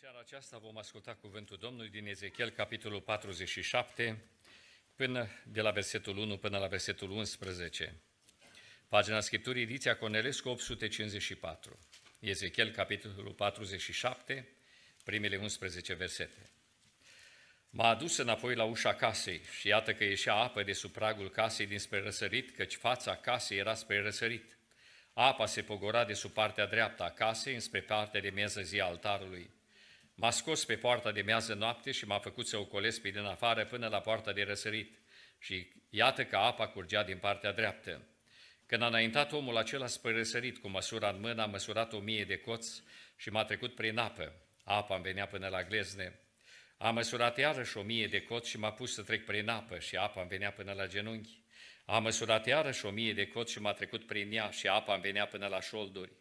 seara aceasta vom asculta cuvântul Domnului din Ezechiel, capitolul 47, până de la versetul 1 până la versetul 11. Pagina Scripturii, ediția Conelescu, 854. Ezechiel, capitolul 47, primele 11 versete. M-a adus înapoi la ușa casei și iată că ieșea apă de sub pragul casei dinspre răsărit, căci fața casei era spre răsărit. Apa se pogora de sub partea dreaptă a casei, înspre partea de mieză a altarului. M-a scos pe poarta de miază noapte și m-a făcut să o colesc pe din afară până la poarta de răsărit. Și iată că apa curgea din partea dreaptă. Când a înaintat omul acela spre răsărit cu măsura în mână, a măsurat o mie de coți și m-a trecut prin apă. Apa îmi venea până la glezne. A măsurat iarăși o mie de coți și m-a pus să trec prin apă și apa îmi venea până la genunchi. A măsurat iarăși o mie de coți și m-a trecut prin ea și apa îmi venea până la șolduri.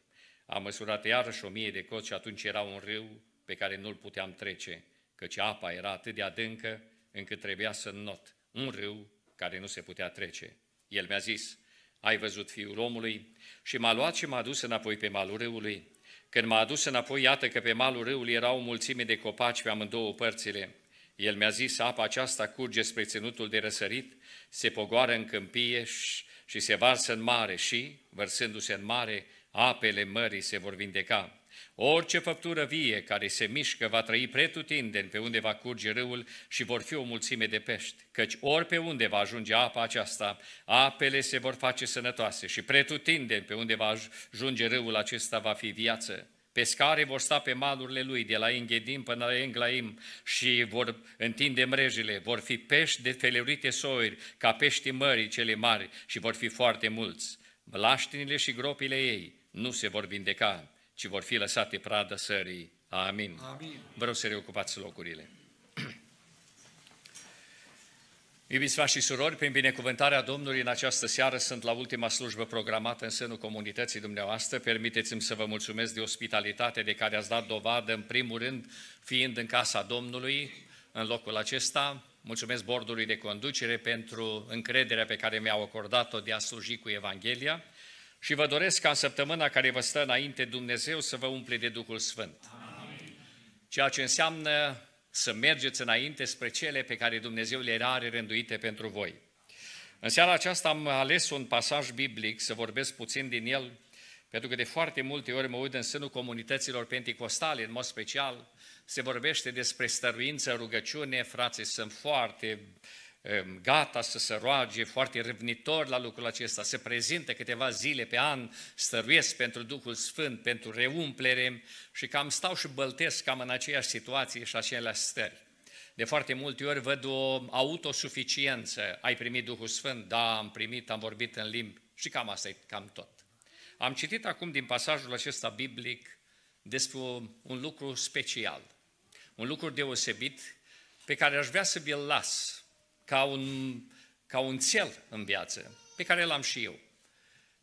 A măsurat iarăși o mie de coți și atunci era un râu pe care nu-l puteam trece, căci apa era atât de adâncă încât trebuia să not un râu care nu se putea trece. El mi-a zis, ai văzut fiul omului? Și m-a luat și m-a dus înapoi pe malul râului. Când m-a adus înapoi, iată că pe malul râului era o mulțime de copaci pe amândouă părțile. El mi-a zis, apa aceasta curge spre ținutul de răsărit, se pogoară în câmpie și se varsă în mare și, vărsându-se în mare, apele mării se vor vindeca. Orice făptură vie care se mișcă va trăi pretutindeni pe unde va curge râul și vor fi o mulțime de pești, căci ori pe unde va ajunge apa aceasta, apele se vor face sănătoase și pretutindeni pe unde va ajunge râul acesta va fi viață. Pescare vor sta pe malurile lui, de la Enghedim până la Englaim și vor întinde mrejele, vor fi pești de felurite soiri, ca peștii mării cele mari și vor fi foarte mulți. Laștinile și gropile ei nu se vor vindeca ci vor fi lăsate pradă sării. Amin. Amin. Vreau să reocupați locurile. Iubiți frați și surori, prin binecuvântarea Domnului în această seară sunt la ultima slujbă programată în sânul comunității dumneavoastră. Permiteți-mi să vă mulțumesc de ospitalitate de care ați dat dovadă, în primul rând, fiind în casa Domnului, în locul acesta. Mulțumesc bordului de conducere pentru încrederea pe care mi-au acordat-o de a sluji cu Evanghelia. Și vă doresc ca în săptămâna care vă stă înainte Dumnezeu să vă umple de Duhul Sfânt. Amin. Ceea ce înseamnă să mergeți înainte spre cele pe care Dumnezeu le are rânduite pentru voi. În seara aceasta am ales un pasaj biblic să vorbesc puțin din el, pentru că de foarte multe ori mă uit în sânul comunităților pentecostale în mod special, se vorbește despre stăruință, rugăciune, frații, sunt foarte uh, Ehm, gata să se roage, foarte râvnitor la lucrul acesta, se prezintă câteva zile pe an, stăruiesc pentru Duhul Sfânt, pentru reumplere și cam stau și băltesc cam în aceeași situație și aceleași stări. De foarte multe ori văd o autosuficiență, ai primit Duhul Sfânt, da, am primit, am vorbit în limbi și cam asta e cam tot. Am citit acum din pasajul acesta biblic despre un lucru special, un lucru deosebit pe care aș vrea să vi-l las ca un, ca un cel în viață, pe care l-am și eu.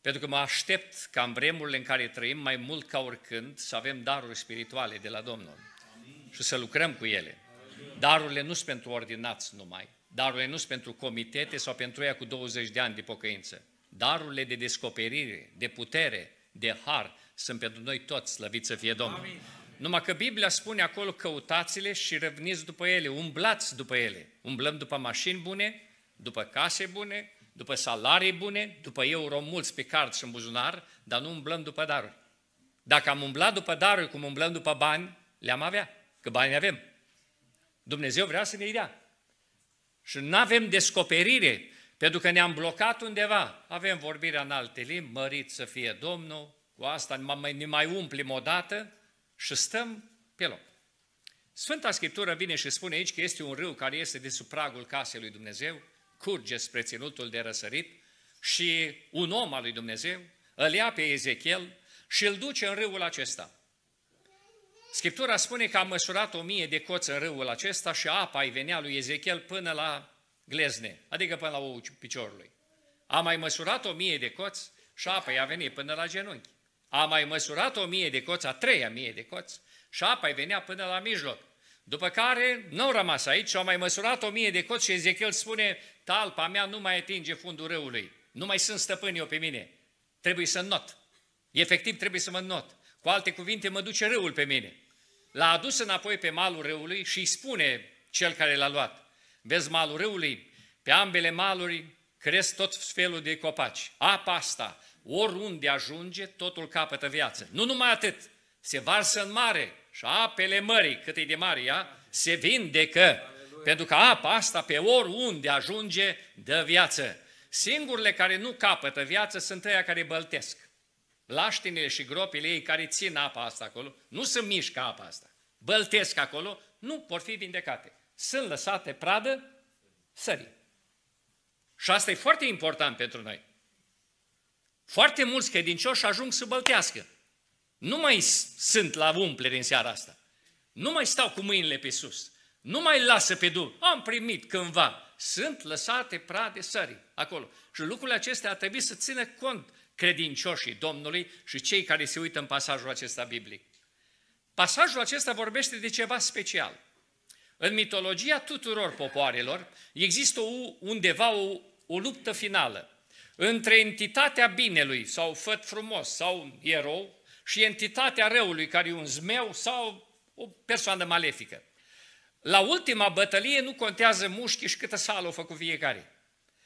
Pentru că mă aștept ca în vremurile în care trăim mai mult ca oricând să avem daruri spirituale de la Domnul Amin. și să lucrăm cu ele. Darurile nu sunt pentru ordinați numai, darurile nu sunt pentru comitete sau pentru ea cu 20 de ani de pocăință. Darurile de descoperire, de putere, de har sunt pentru noi toți, slăvit să fie Domnul. Amin. Numai că Biblia spune acolo căutați-le și răvniți după ele, umblați după ele. Umblăm după mașini bune, după case bune, după salarii bune, după euro mulți pe card și în buzunar, dar nu umblăm după daruri. Dacă am umblat după daruri cum umblăm după bani, le-am avea, că bani avem. Dumnezeu vrea să ne dea. Și nu avem descoperire, pentru că ne-am blocat undeva. Avem vorbirea în alte limbi, mărit să fie Domnul, cu asta ne mai, umplim odată, și stăm pe loc. Sfânta Scriptură vine și spune aici că este un râu care este de sub pragul casei lui Dumnezeu, curge spre ținutul de răsărit și un om al lui Dumnezeu îl ia pe Ezechiel și îl duce în râul acesta. Scriptura spune că a măsurat o mie de coți în râul acesta și apa îi venea lui Ezechiel până la glezne, adică până la ouă piciorului. A mai măsurat o mie de coți și apa i-a venit până la genunchi. A mai măsurat o mie de coți, a treia mie de coți și apa îi venea până la mijloc. După care nu au rămas aici și au mai măsurat o mie de coți și Ezechiel spune, talpa mea nu mai atinge fundul râului, nu mai sunt stăpân eu pe mine, trebuie să not. Efectiv trebuie să mă not. Cu alte cuvinte, mă duce râul pe mine. L-a adus înapoi pe malul râului și îi spune cel care l-a luat, vezi malul râului, pe ambele maluri cresc tot felul de copaci. Apa asta oriunde ajunge, totul capătă viață. Nu numai atât, se varsă în mare și apele mării, cât e de mare ea, se vindecă. Pentru că apa asta pe oriunde ajunge dă viață. Singurile care nu capătă viață sunt aia care băltesc. Laștinile și gropile ei care țin apa asta acolo, nu se mișcă apa asta. Băltesc acolo, nu vor fi vindecate. Sunt lăsate pradă sării. Și asta e foarte important pentru noi. Foarte mulți credincioși ajung să băltească. Nu mai sunt la umplere în seara asta. Nu mai stau cu mâinile pe sus. Nu mai lasă pe dur. Am primit cândva. Sunt lăsate prade sării acolo. Și lucrurile acestea ar trebui să țină cont credincioșii Domnului și cei care se uită în pasajul acesta biblic. Pasajul acesta vorbește de ceva special. În mitologia tuturor popoarelor există undeva o, o luptă finală între entitatea binelui sau făt frumos sau erou și entitatea răului care e un zmeu sau o persoană malefică. La ultima bătălie nu contează mușchi și câtă sală au făcut fiecare.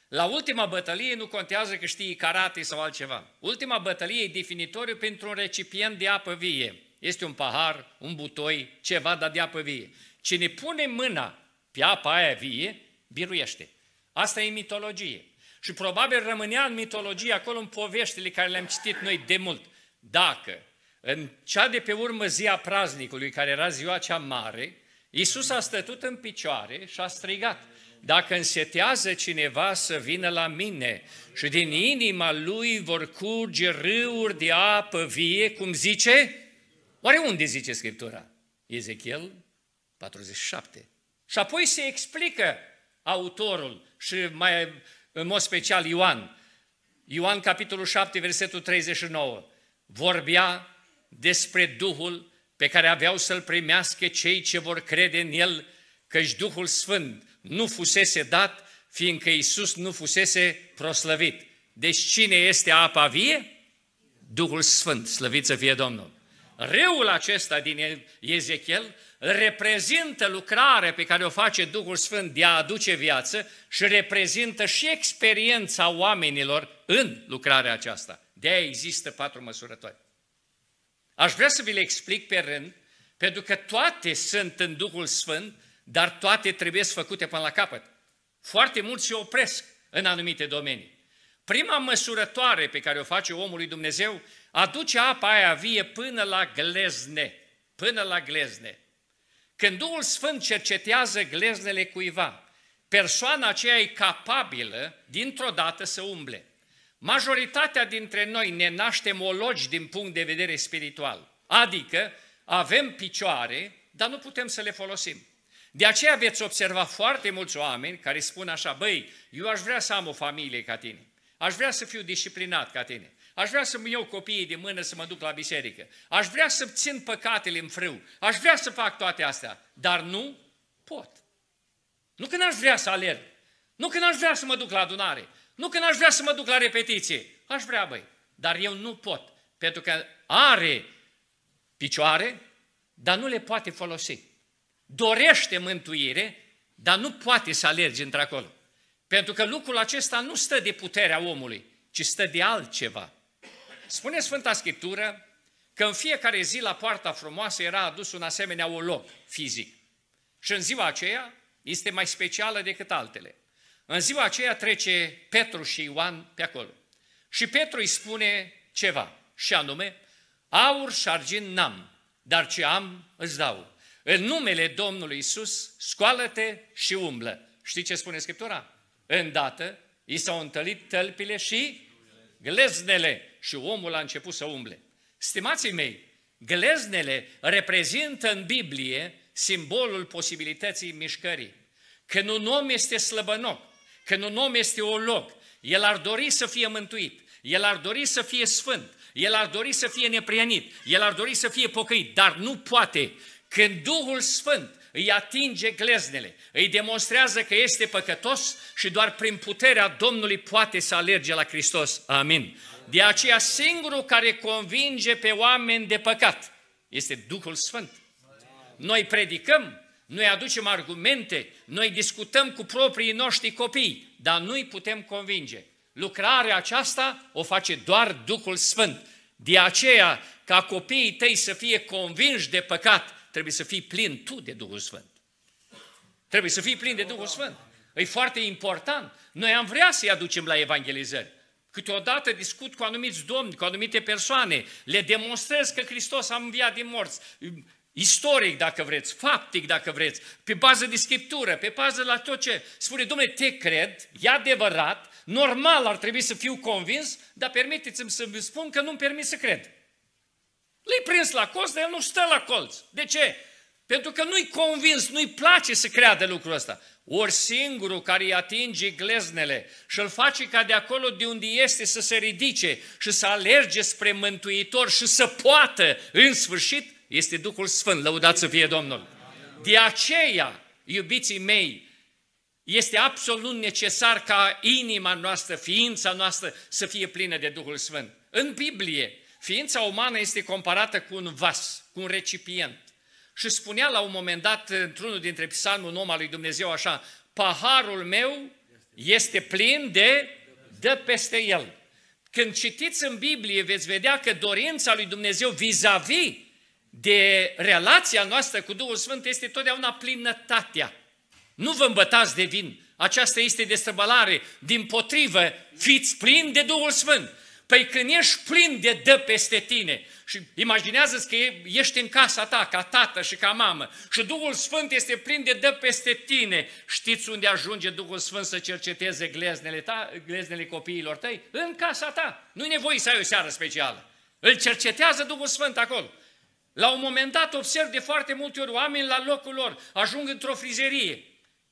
La ultima bătălie nu contează că știi karate sau altceva. Ultima bătălie e definitoriu pentru un recipient de apă vie. Este un pahar, un butoi, ceva, dar de apă vie. Cine pune mâna pe apa aia vie, biruiește. Asta e mitologie. Și probabil rămânea în mitologie, acolo în poveștile care le-am citit noi de mult. Dacă în cea de pe urmă zi a praznicului, care era ziua cea mare, Iisus a stătut în picioare și a strigat, dacă însetează cineva să vină la mine și din inima lui vor curge râuri de apă vie, cum zice? Oare unde zice Scriptura? Ezechiel 47. Și apoi se explică autorul și mai în mod special Ioan. Ioan, capitolul 7, versetul 39, vorbea despre Duhul pe care aveau să-l primească cei ce vor crede în El, căci Duhul Sfânt nu fusese dat, fiindcă Isus nu fusese proslăvit. Deci cine este apa vie? Duhul Sfânt, slăvit să fie Domnul. Reul acesta din Ezechiel reprezintă lucrarea pe care o face Duhul Sfânt de a aduce viață și reprezintă și experiența oamenilor în lucrarea aceasta. De-aia există patru măsurători. Aș vrea să vi le explic pe rând, pentru că toate sunt în Duhul Sfânt, dar toate trebuie făcute până la capăt. Foarte mulți se opresc în anumite domenii. Prima măsurătoare pe care o face omul lui Dumnezeu aduce apa aia vie până la glezne, până la glezne. Când Duhul Sfânt cercetează gleznele cuiva, persoana aceea e capabilă dintr-o dată să umble. Majoritatea dintre noi ne naștem ologi din punct de vedere spiritual, adică avem picioare, dar nu putem să le folosim. De aceea veți observa foarte mulți oameni care spun așa, băi, eu aș vrea să am o familie ca tine, aș vrea să fiu disciplinat ca tine, Aș vrea să-mi iau copiii de mână să mă duc la biserică. Aș vrea să țin păcatele în frâu. Aș vrea să fac toate astea, dar nu pot. Nu că n-aș vrea să alerg. Nu că n-aș vrea să mă duc la adunare. Nu că n-aș vrea să mă duc la repetiție. Aș vrea, băi, dar eu nu pot. Pentru că are picioare, dar nu le poate folosi. Dorește mântuire, dar nu poate să alergi într-acolo. Pentru că lucrul acesta nu stă de puterea omului, ci stă de altceva. Spune Sfânta Scriptură că în fiecare zi la poarta frumoasă era adus un asemenea olog fizic. Și în ziua aceea este mai specială decât altele. În ziua aceea trece Petru și Ioan pe acolo. Și Petru îi spune ceva, și anume, aur și argint n-am, dar ce am îți dau. În numele Domnului Isus, scoală-te și umblă. Știi ce spune Scriptura? Îndată i s-au întâlnit tălpile și gleznele și omul a început să umble. Stimații mei, gleznele reprezintă în Biblie simbolul posibilității mișcării. Când un om este slăbănoc, când un om este loc, el ar dori să fie mântuit, el ar dori să fie sfânt, el ar dori să fie neprienit, el ar dori să fie pocăit, dar nu poate. Când Duhul Sfânt îi atinge gleznele, îi demonstrează că este păcătos și doar prin puterea Domnului poate să alerge la Hristos. Amin. De aceea singurul care convinge pe oameni de păcat este Duhul Sfânt. Noi predicăm, noi aducem argumente, noi discutăm cu proprii noștri copii, dar nu-i putem convinge. Lucrarea aceasta o face doar Duhul Sfânt. De aceea, ca copiii tăi să fie convinși de păcat, trebuie să fii plin tu de Duhul Sfânt. Trebuie să fii plin de Duhul Sfânt. E foarte important. Noi am vrea să-i aducem la evangelizări. Câteodată discut cu anumiți domni, cu anumite persoane, le demonstrez că Hristos a înviat din morți, istoric dacă vreți, faptic dacă vreți, pe bază de scriptură, pe bază la tot ce spune, domnule, te cred, e adevărat, normal ar trebui să fiu convins, dar permiteți-mi să vă spun că nu-mi permit să cred. L-ai prins la colț, dar el nu stă la colț. De ce? Pentru că nu-i convins, nu-i place să creadă lucrul ăsta. Ori singurul care îi atinge gleznele și îl face ca de acolo de unde este să se ridice și să alerge spre Mântuitor și să poată în sfârșit, este Duhul Sfânt, lăudat să fie Domnul. De aceea, iubiții mei, este absolut necesar ca inima noastră, ființa noastră să fie plină de Duhul Sfânt. În Biblie, ființa umană este comparată cu un vas, cu un recipient. Și spunea la un moment dat, într-unul dintre psalmul om al lui Dumnezeu așa, paharul meu este plin de dă peste el. Când citiți în Biblie, veți vedea că dorința lui Dumnezeu vis-a-vis -vis de relația noastră cu Duhul Sfânt este totdeauna plinătatea. Nu vă îmbătați de vin, aceasta este destrăbălare. Din potrivă, fiți plini de Duhul Sfânt. Păi când ești plin de dă peste tine și imaginează-ți că ești în casa ta, ca tată și ca mamă, și Duhul Sfânt este plin de dă peste tine, știți unde ajunge Duhul Sfânt să cerceteze gleznele, ta, gleznele copiilor tăi? În casa ta. Nu-i nevoie să ai o seară specială. Îl cercetează Duhul Sfânt acolo. La un moment dat observ de foarte multe ori oameni la locul lor, ajung într-o frizerie,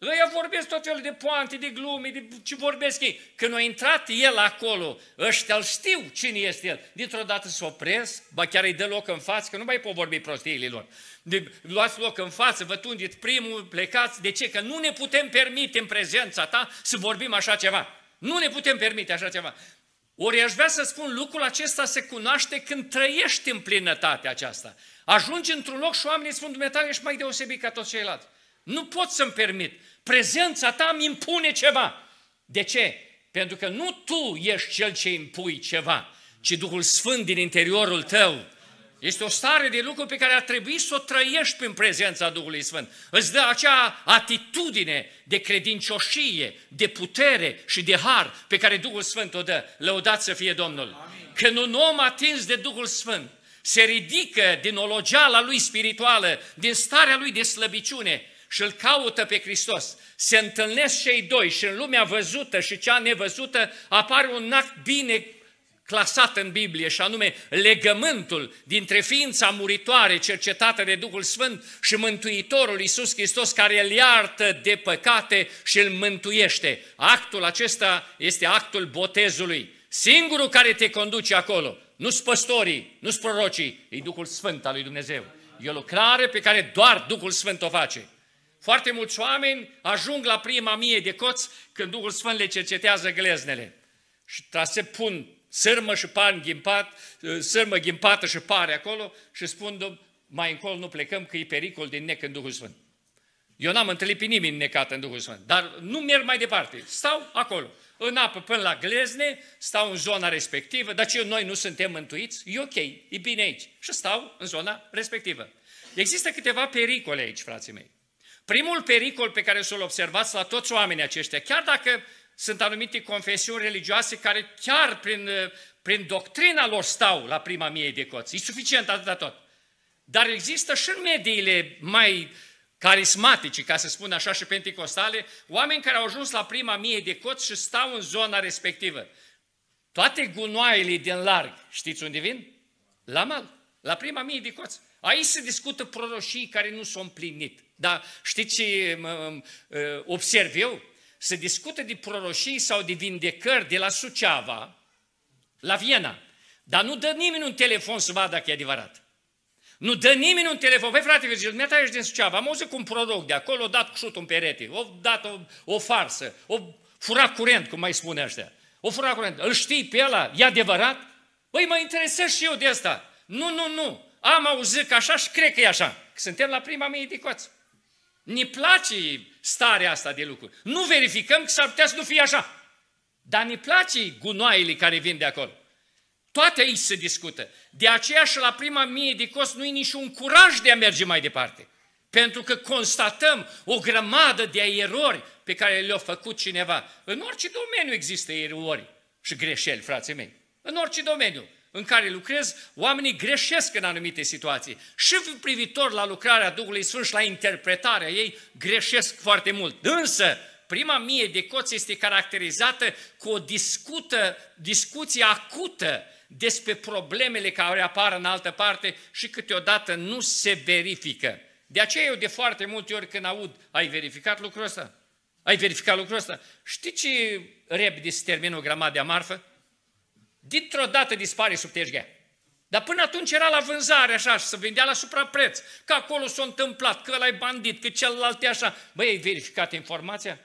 Ăia vorbesc tot felul de poante, de glume, de ce vorbesc ei. Când a intrat el acolo, ăștia îl știu cine este el. Dintr-o dată se opresc, ba chiar îi dă loc în față, că nu mai pot vorbi prostiile lor. De, luați loc în față, vă tundiți primul, plecați. De ce? Că nu ne putem permite în prezența ta să vorbim așa ceva. Nu ne putem permite așa ceva. Ori aș vrea să spun, lucrul acesta se cunoaște când trăiești în plinătatea aceasta. Ajungi într-un loc și oamenii spun, dumneata, ești mai deosebit ca toți ceilalți. Nu pot să-mi permit. Prezența ta îmi impune ceva. De ce? Pentru că nu tu ești cel ce impui ceva, ci Duhul Sfânt din interiorul tău. Este o stare de lucru pe care ar trebui să o trăiești prin prezența Duhului Sfânt. Îți dă acea atitudine de credincioșie, de putere și de har pe care Duhul Sfânt o dă. Lăudați să fie Domnul! Amin. Când un om atins de Duhul Sfânt se ridică din ologeala lui spirituală, din starea lui de slăbiciune, și îl caută pe Hristos, se întâlnesc cei doi și în lumea văzută și cea nevăzută apare un act bine clasat în Biblie și anume legământul dintre ființa muritoare cercetată de Duhul Sfânt și Mântuitorul Iisus Hristos care îl iartă de păcate și îl mântuiește. Actul acesta este actul botezului. Singurul care te conduce acolo, nu-s păstorii, nu-s prorocii, e Duhul Sfânt al lui Dumnezeu. E o lucrare pe care doar Duhul Sfânt o face. Foarte mulți oameni ajung la prima mie de coți când Duhul Sfânt le cercetează gleznele. Și da, se pun sârmă și pan ghimpat, ă, sârmă ghimpată și pare acolo și spun, mai încolo nu plecăm că e pericol din nec în Duhul Sfânt. Eu n-am întâlnit pe nimeni necat în Duhul Sfânt, dar nu merg mai departe, stau acolo, în apă până la glezne, stau în zona respectivă, dar ce noi nu suntem mântuiți, e ok, e bine aici și stau în zona respectivă. Există câteva pericole aici, frații mei. Primul pericol pe care să-l observați la toți oamenii aceștia, chiar dacă sunt anumite confesiuni religioase care chiar prin, uh, prin doctrina lor stau la prima mie de coți, e suficient atâta tot. Dar există și în mediile mai carismatice, ca să spun așa, și pentecostale, oameni care au ajuns la prima mie de coți și stau în zona respectivă. Toate gunoaiele din larg, știți unde vin? La mal, la prima mie de coți. Aici se discută proroșii care nu s-au împlinit. Dar știți ce observ eu? Se discută de proroșii sau de vindecări de la Suceava, la Viena. Dar nu dă nimeni un telefon să vadă dacă e adevărat. Nu dă nimeni un telefon. Păi frate Virgil, mi-a ești din Suceava, am auzit cu un proroc de acolo, o dat cu șut în perete, o dat o, o farsă, o fura curent, cum mai spune ăștia. O fura curent. Îl știi pe ăla? E adevărat? Păi mă interesez și eu de asta. Nu, nu, nu am auzit că așa și cred că e așa. Că suntem la prima mie de coață. Ne place starea asta de lucruri. Nu verificăm că s-ar putea să nu fie așa. Dar ne place gunoaile care vin de acolo. Toate aici se discută. De aceea și la prima mie de cost nu e niciun curaj de a merge mai departe. Pentru că constatăm o grămadă de erori pe care le-a făcut cineva. În orice domeniu există erori și greșeli, frații mei. În orice domeniu în care lucrez, oamenii greșesc în anumite situații. Și privitor la lucrarea Duhului Sfânt și la interpretarea ei, greșesc foarte mult. Însă, prima mie de coți este caracterizată cu o discută, discuție acută despre problemele care apar în altă parte și câteodată nu se verifică. De aceea eu de foarte multe ori când aud, ai verificat lucrul ăsta? Ai verificat lucrul ăsta? Știi ce repede se termină o grămadă de amarfă? Dintr-o dată dispare sub teșghea. Dar până atunci era la vânzare așa și se vindea la suprapreț, că acolo s-a întâmplat, că ăla e bandit, că celălalt e așa. Băi, ai verificat informația?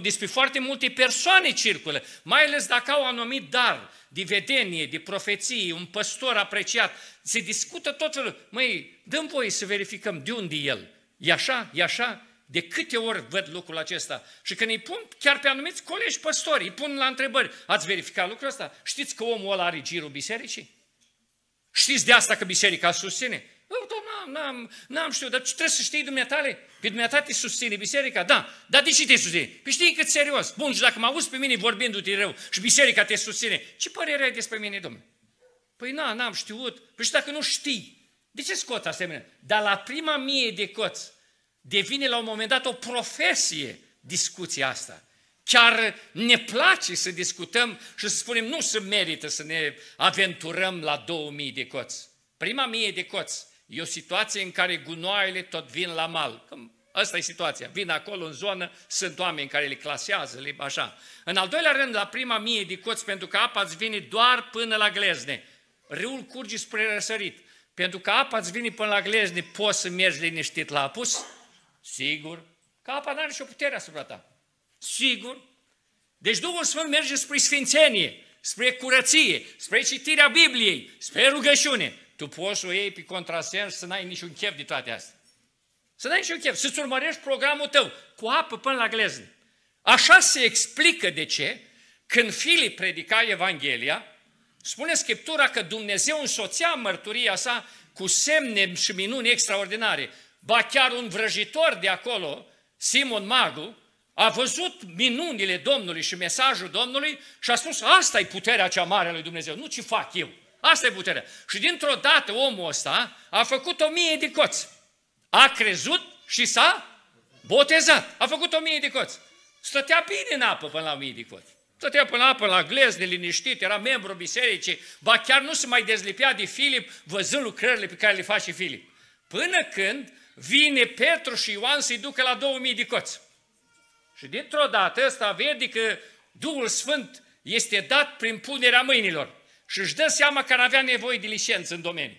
Despre foarte multe persoane circulă, mai ales dacă au anumit dar de vedenie, de profeție, un păstor apreciat. Se discută tot felul. Măi, dăm voie să verificăm de unde e el. E așa? E așa? De câte ori văd lucrul acesta? Și când îi pun chiar pe anumiți colegi păstori, îi pun la întrebări, ați verificat lucrul ăsta? Știți că omul ăla are girul bisericii? Știți de asta că biserica susține? Eu, domn, n-am, n-am, am știut, dar trebuie să știi dumneatale. Pe dumneata te susține biserica? Da. Dar de ce te susține? Păi știi cât serios. Bun, și dacă mă auzi pe mine vorbindu-te rău și biserica te susține, ce părere ai despre mine, domnule? Păi na, n-am știut. Păi și dacă nu știi, de ce scot asemenea? Dar la prima mie de coți, Devine la un moment dat o profesie discuția asta. Chiar ne place să discutăm și să spunem, nu se merită să ne aventurăm la 2000 de coți. Prima mie de coți e o situație în care gunoaiele tot vin la mal. Asta e situația. Vin acolo în zonă, sunt oameni care le clasează, le, așa. În al doilea rând, la prima mie de coți, pentru că apa îți vine doar până la glezne. Râul curge spre răsărit. Pentru că apa îți vine până la glezne, poți să mergi liniștit la apus? Sigur. Că apa nu are o putere asupra ta. Sigur. Deci Duhul Sfânt merge spre sfințenie, spre curăție, spre citirea Bibliei, spre rugăciune. Tu poți să o iei pe contrasens să n-ai niciun chef de toate astea. Să n-ai niciun chef, să-ți urmărești programul tău cu apă până la gleznă. Așa se explică de ce, când Filip predica Evanghelia, spune Scriptura că Dumnezeu însoțea mărturia sa cu semne și minuni extraordinare ba chiar un vrăjitor de acolo, Simon Magu, a văzut minunile Domnului și mesajul Domnului și a spus, asta e puterea cea mare a lui Dumnezeu, nu ce fac eu. Asta e puterea. Și dintr-o dată omul ăsta a făcut o mie de coți. A crezut și s-a botezat. A făcut o mie de coți. Stătea bine în apă până la o mie de coți. Stătea până la apă la glez, neliniștit, era membru bisericii, ba chiar nu se mai dezlipea de Filip văzând lucrările pe care le face Filip. Până când vine Petru și Ioan să-i ducă la 2000 de coți. Și dintr-o dată ăsta vede că Duhul Sfânt este dat prin punerea mâinilor și își dă seama că ar avea nevoie de licență în domeniu.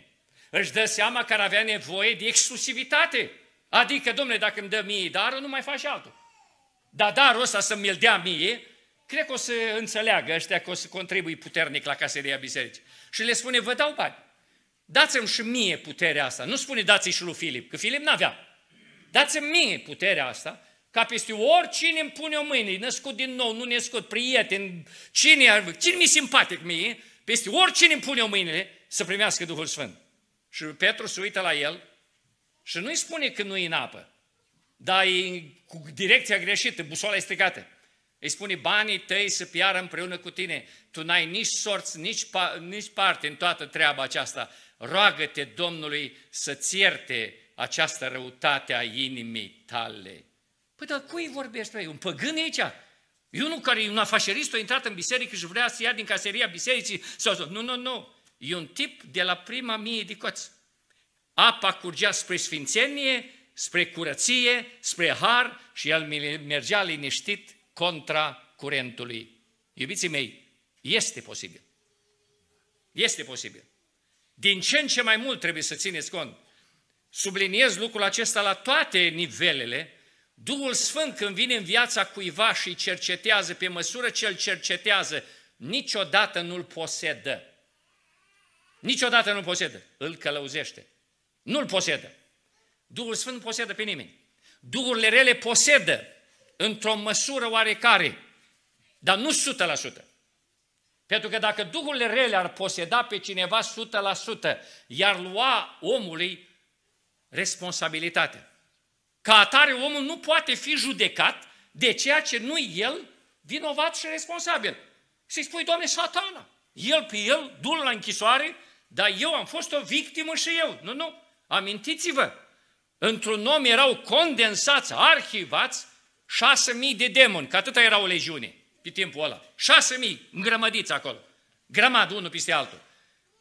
Își dă seama că ar avea nevoie de exclusivitate. Adică, domnule, dacă îmi dă mie darul, nu mai faci altul. Dar darul ăsta să mi-l dea mie, cred că o să înțeleagă ăștia că o să contribui puternic la caseria bisericii. Și le spune, vă dau bani. Dați-mi și mie puterea asta. Nu spune dați-i și lui Filip, că Filip n-avea. Dați-mi mie puterea asta, ca peste oricine îmi pune o mâine, născut din nou, nu născut, prieten, cine, cine mi simpatic mie, peste oricine îmi pune o mâine, să primească Duhul Sfânt. Și Petru se uită la el și nu-i spune că nu-i în apă, dar e cu direcția greșită, busoala este gata. Îi spune, banii tăi să piară împreună cu tine, tu n-ai nici sorți, nici, pa, nici parte în toată treaba aceasta, roagă-te Domnului să-ți ierte această răutate a inimii tale. Păi dar cui vorbești, băi? Un păgân aici? E unul care e un afașerist, a intrat în biserică și vrea să ia din caseria bisericii. Sau, sau. Nu, nu, nu. E un tip de la prima mie de coți. Apa curgea spre sfințenie, spre curăție, spre har și el mergea liniștit contra curentului. Iubiții mei, este posibil. Este posibil. Din ce în ce mai mult trebuie să țineți cont. Subliniez lucrul acesta la toate nivelele. Duhul Sfânt când vine în viața cuiva și îi cercetează, pe măsură ce îl cercetează, niciodată nu-l posedă. Niciodată nu-l posedă. Îl călăuzește. Nu-l posedă. Duhul Sfânt nu posedă pe nimeni. Duhurile rele posedă într-o măsură oarecare, dar nu 100%. Pentru că dacă Duhurile rele ar poseda pe cineva 100%, iar lua omului responsabilitatea. Ca atare, omul nu poate fi judecat de ceea ce nu el vinovat și responsabil. Și spui, Doamne, satana, el pe el, du la închisoare, dar eu am fost o victimă și eu. Nu, nu, amintiți-vă, într-un om erau condensați, arhivați, șase mii de demoni, că atâta era o legiune pe timpul ăla. Șase mii îngrămădiți acolo. Grămadă unul peste altul.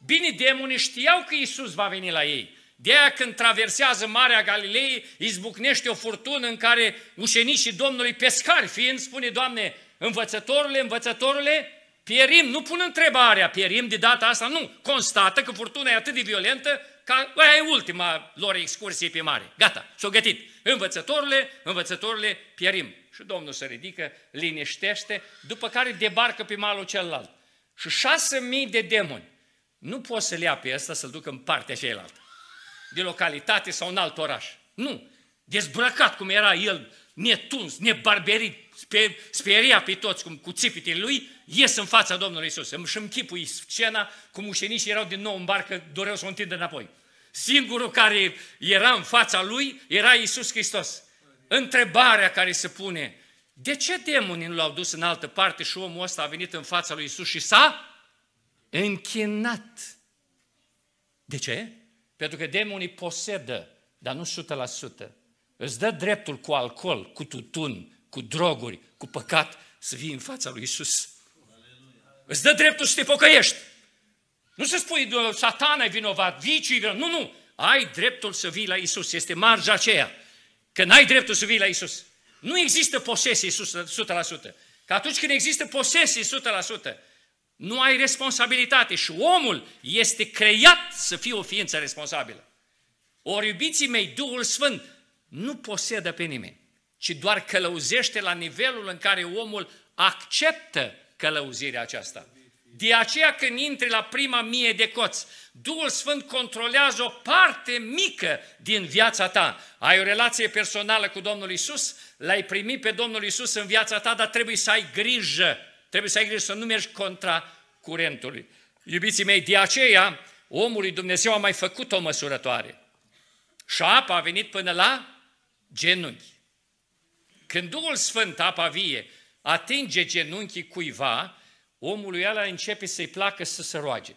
Bine, demonii știau că Isus va veni la ei. De aia când traversează Marea Galilei, izbucnește o furtună în care ușenicii Domnului pescari fiind, spune, Doamne, învățătorule, învățătorule, pierim, nu pun întrebarea, pierim de data asta, nu, constată că furtuna e atât de violentă ca aia e ultima lor excursie pe mare. Gata, s-o gătit. Învățătorule, învățătorule, pierim. Și Domnul se ridică, liniștește, după care debarcă pe malul celălalt. Și șase mii de demoni. Nu poți să-l ia pe ăsta să-l ducă în partea cealaltă. De localitate sau în alt oraș. Nu. Dezbrăcat cum era el, netuns, nebarberit, speria pe toți cum, cu țipitele lui, ies în fața Domnului Isus. și închipui scena cum ușenișii erau din nou în barcă, doreau să o întindă înapoi. Singurul care era în fața lui era Isus Hristos întrebarea care se pune, de ce demonii nu l-au dus în altă parte și omul ăsta a venit în fața lui Isus și s-a închinat? De ce? Pentru că demonii posedă, dar nu 100%. Îți dă dreptul cu alcool, cu tutun, cu droguri, cu păcat să vii în fața lui Isus. Îți dă dreptul să te pocăiești. Nu să spui, satana e vinovat, vicii, nu, nu, ai dreptul să vii la Isus, este marja aceea. Că n-ai dreptul să vii la Isus. Nu există posesie 100%. Că atunci când există posesie 100%, nu ai responsabilitate și omul este creat să fie o ființă responsabilă. Ori iubiții mei, Duhul Sfânt nu posedă pe nimeni, ci doar călăuzește la nivelul în care omul acceptă călăuzirea aceasta. De aceea când intri la prima mie de coți, Duhul Sfânt controlează o parte mică din viața ta. Ai o relație personală cu Domnul Isus, l-ai primit pe Domnul Isus în viața ta, dar trebuie să ai grijă, trebuie să ai grijă să nu mergi contra curentului. Iubiții mei, de aceea omului Dumnezeu a mai făcut o măsurătoare. Și apa a venit până la genunchi. Când Duhul Sfânt, apa vie, atinge genunchii cuiva, omului ăla începe să-i placă să se roage.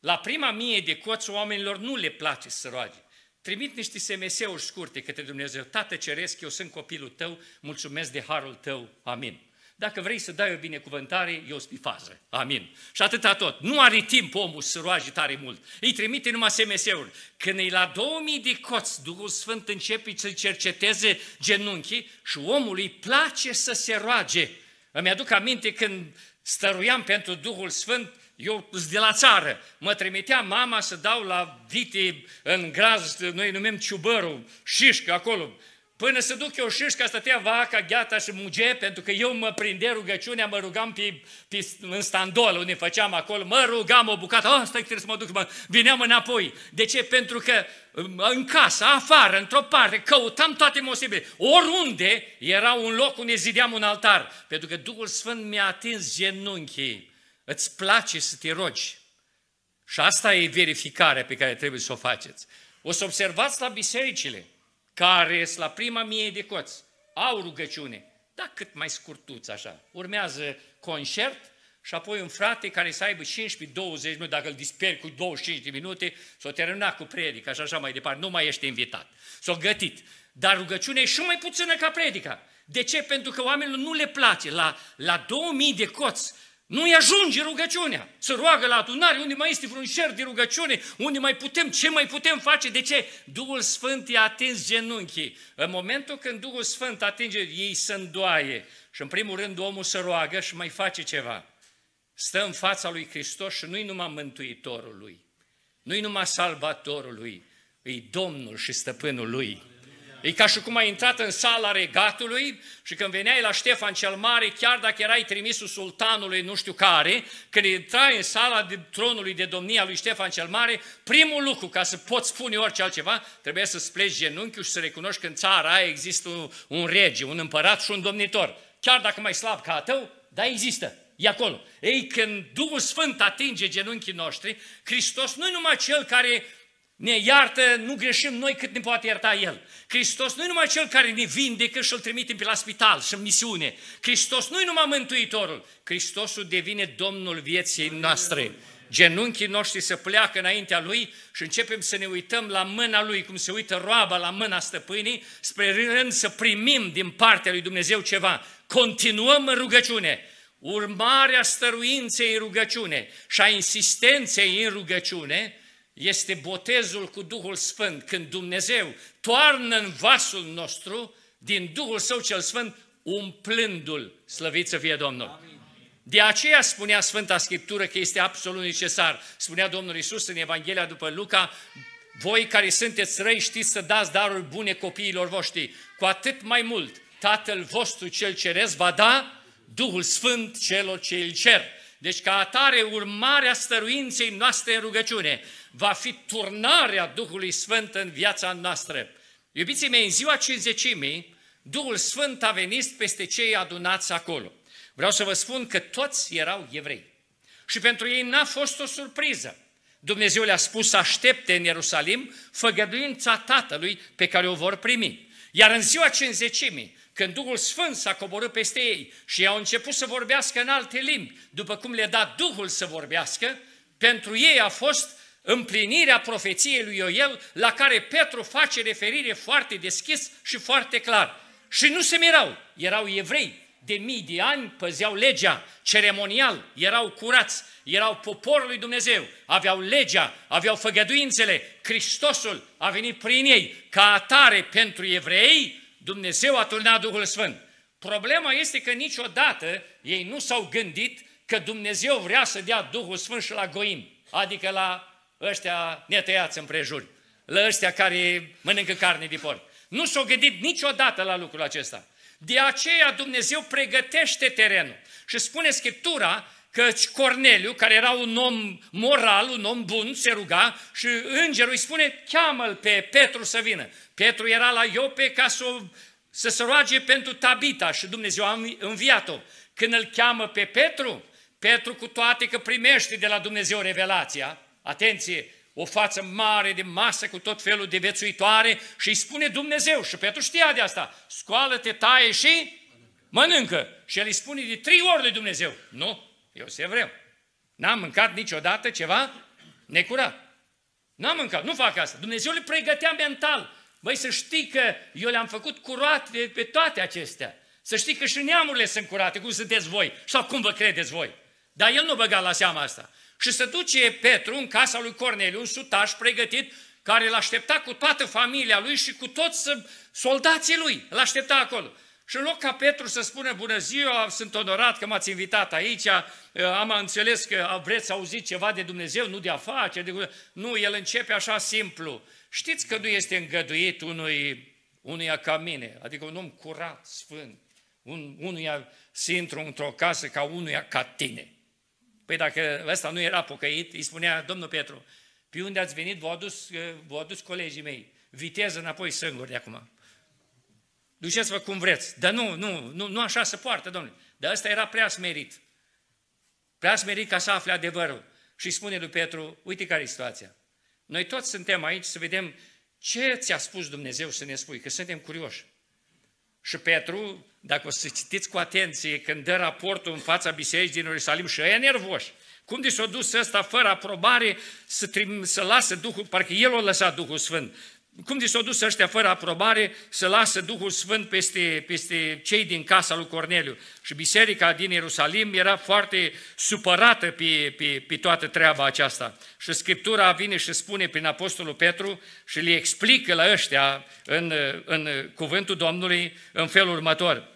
La prima mie de coți oamenilor nu le place să se roage. Trimit niște SMS-uri scurte către Dumnezeu. Tată Ceresc, eu sunt copilul tău, mulțumesc de harul tău, amin. Dacă vrei să dai o binecuvântare, eu sunt fază. Amin. Și atâta tot. Nu are timp omul să roage tare mult. Îi trimite numai SMS-uri. Când e la 2000 de coți, Duhul Sfânt începe să-i cerceteze genunchii și omului place să se roage. Îmi aduc aminte când stăruiam pentru Duhul Sfânt, eu de la țară, mă trimitea mama să dau la vite în graz, noi numim ciubărul, șișcă acolo, Până să duc eu să te vaca, gheata și muge, pentru că eu mă prinde rugăciunea, mă rugam pe, pe, în standol, unde făceam acolo, mă rugam o bucată, oh, stai trebuie să mă duc, mă, vineam înapoi. De ce? Pentru că um, în casă, afară, într-o parte, căutam toate posibile. Oriunde era un loc unde zideam un altar, pentru că Duhul Sfânt mi-a atins genunchii. Îți place să te rogi. Și asta e verificarea pe care trebuie să o faceți. O să observați la bisericile care sunt la prima mie de coți, au rugăciune, dar cât mai scurtuți așa. Urmează concert și apoi un frate care să aibă 15-20 minute, dacă îl disperi cu 25 de minute, s-o termina cu predica și așa mai departe, nu mai ești invitat. S-o gătit. Dar rugăciunea e și mai puțină ca predica. De ce? Pentru că oamenilor nu le place. La, la 2000 de coți nu-i ajunge rugăciunea. Să roagă la adunare, unde mai este vreun șer de rugăciune, unde mai putem, ce mai putem face, de ce? Duhul Sfânt i-a atins genunchii. În momentul când Duhul Sfânt atinge, ei se îndoaie. Și în primul rând omul să roagă și mai face ceva. Stă în fața lui Hristos și nu-i numai Mântuitorul lui, nu-i numai Salvatorul lui, E Domnul și Stăpânul lui. E ca și cum ai intrat în sala regatului și când veneai la Ștefan cel Mare, chiar dacă erai trimisul sultanului nu știu care, când intrai în sala de tronului de domnia lui Ștefan cel Mare, primul lucru, ca să poți spune orice altceva, trebuie să-ți pleci genunchiul și să recunoști că în țara aia există un, un rege, un împărat și un domnitor. Chiar dacă mai slab ca a tău, dar există. E acolo. Ei, când Duhul Sfânt atinge genunchii noștri, Hristos nu numai cel care ne iartă, nu greșim noi cât ne poate ierta El. Hristos nu e numai Cel care ne vindecă și îl trimitem pe la spital și în misiune. Hristos nu e numai Mântuitorul. Hristosul devine Domnul vieții noastre. Genunchii noștri se pleacă înaintea Lui și începem să ne uităm la mâna Lui, cum se uită roaba la mâna stăpânii, spre rând să primim din partea Lui Dumnezeu ceva. Continuăm în rugăciune. Urmarea stăruinței în rugăciune și a insistenței în rugăciune – este botezul cu Duhul Sfânt, când Dumnezeu toarnă în vasul nostru, din Duhul Său cel Sfânt, umplându-l, slăvit să fie Domnul. Amin. De aceea spunea Sfânta Scriptură că este absolut necesar. Spunea Domnul Isus în Evanghelia după Luca, voi care sunteți răi știți să dați darul bune copiilor voștri. Cu atât mai mult, Tatăl vostru cel ceresc va da Duhul Sfânt celor ce îl cer. Deci ca atare urmarea stăruinței noastre în rugăciune va fi turnarea Duhului Sfânt în viața noastră. Iubiții mei, în ziua cinzecimii, Duhul Sfânt a venit peste cei adunați acolo. Vreau să vă spun că toți erau evrei. Și pentru ei n-a fost o surpriză. Dumnezeu le-a spus să aștepte în Ierusalim făgăduința Tatălui pe care o vor primi. Iar în ziua cinzecimii, când Duhul Sfânt s-a coborât peste ei și au început să vorbească în alte limbi, după cum le-a dat Duhul să vorbească, pentru ei a fost împlinirea profeției lui Ioel, la care Petru face referire foarte deschis și foarte clar. Și nu se mirau, erau evrei, de mii de ani păzeau legea, ceremonial, erau curați, erau poporul lui Dumnezeu, aveau legea, aveau făgăduințele, Hristosul a venit prin ei ca atare pentru evrei, Dumnezeu a turnat Duhul Sfânt. Problema este că niciodată ei nu s-au gândit că Dumnezeu vrea să dea Duhul Sfânt și la Goim, adică la ăștia netăiați împrejur, la ăștia care mănâncă carne de porc. Nu s-au gândit niciodată la lucrul acesta. De aceea Dumnezeu pregătește terenul și spune Scriptura căci Corneliu, care era un om moral, un om bun, se ruga și îngerul îi spune, cheamă-l pe Petru să vină. Petru era la Iope ca să, să se roage pentru Tabita și Dumnezeu a înviat-o. Când îl cheamă pe Petru, Petru cu toate că primește de la Dumnezeu revelația, atenție, o față mare de masă cu tot felul de vețuitoare și îi spune Dumnezeu, și Petru știa de asta, scoală-te, taie și mănâncă. Și el îi spune de trei ori lui Dumnezeu, nu, eu se vreau. n-am mâncat niciodată ceva necurat. N-am mâncat, nu fac asta. Dumnezeu le pregătea mental. Băi, să știi că eu le-am făcut curate pe toate acestea. Să știi că și neamurile sunt curate, cum sunteți voi sau cum vă credeți voi. Dar el nu băga la seama asta. Și se duce Petru în casa lui Corneliu, un sutaș pregătit, care îl aștepta cu toată familia lui și cu toți soldații lui. Îl aștepta acolo. Și în loc ca Petru să spună bună ziua, sunt onorat că m-ați invitat aici, ă, am înțeles că vreți să auziți ceva de Dumnezeu, nu de afaceri. De... Nu, el începe așa simplu. Știți că nu este îngăduit unui, unuia ca mine, adică un om curat, sfânt, un, unuia să intru într-o casă ca unuia ca tine. Păi dacă ăsta nu era pocăit, îi spunea domnul Petru, pe unde ați venit, v-au adus, eh, adus colegii mei, viteză înapoi sânguri de acum. Duceți-vă cum vreți, dar nu, nu, nu, nu așa se poartă, domnule. Dar ăsta era prea smerit. Prea smerit ca să afle adevărul. Și spune lui Petru, uite care e situația. Noi toți suntem aici să vedem ce ți-a spus Dumnezeu să ne spui, că suntem curioși. Și Petru dacă o să citiți cu atenție când dă raportul în fața bisericii din Ierusalim și e nervoși, cum de s-a dus ăsta fără aprobare să, trim, să lasă Duhul, parcă el o lăsat Duhul Sfânt, cum de s a dus ăștia fără aprobare să lasă Duhul Sfânt peste, peste cei din casa lui Corneliu. Și biserica din Ierusalim era foarte supărată pe, pe, pe toată treaba aceasta. Și Scriptura vine și spune prin Apostolul Petru și le explică la ăștia în, în cuvântul Domnului în felul următor.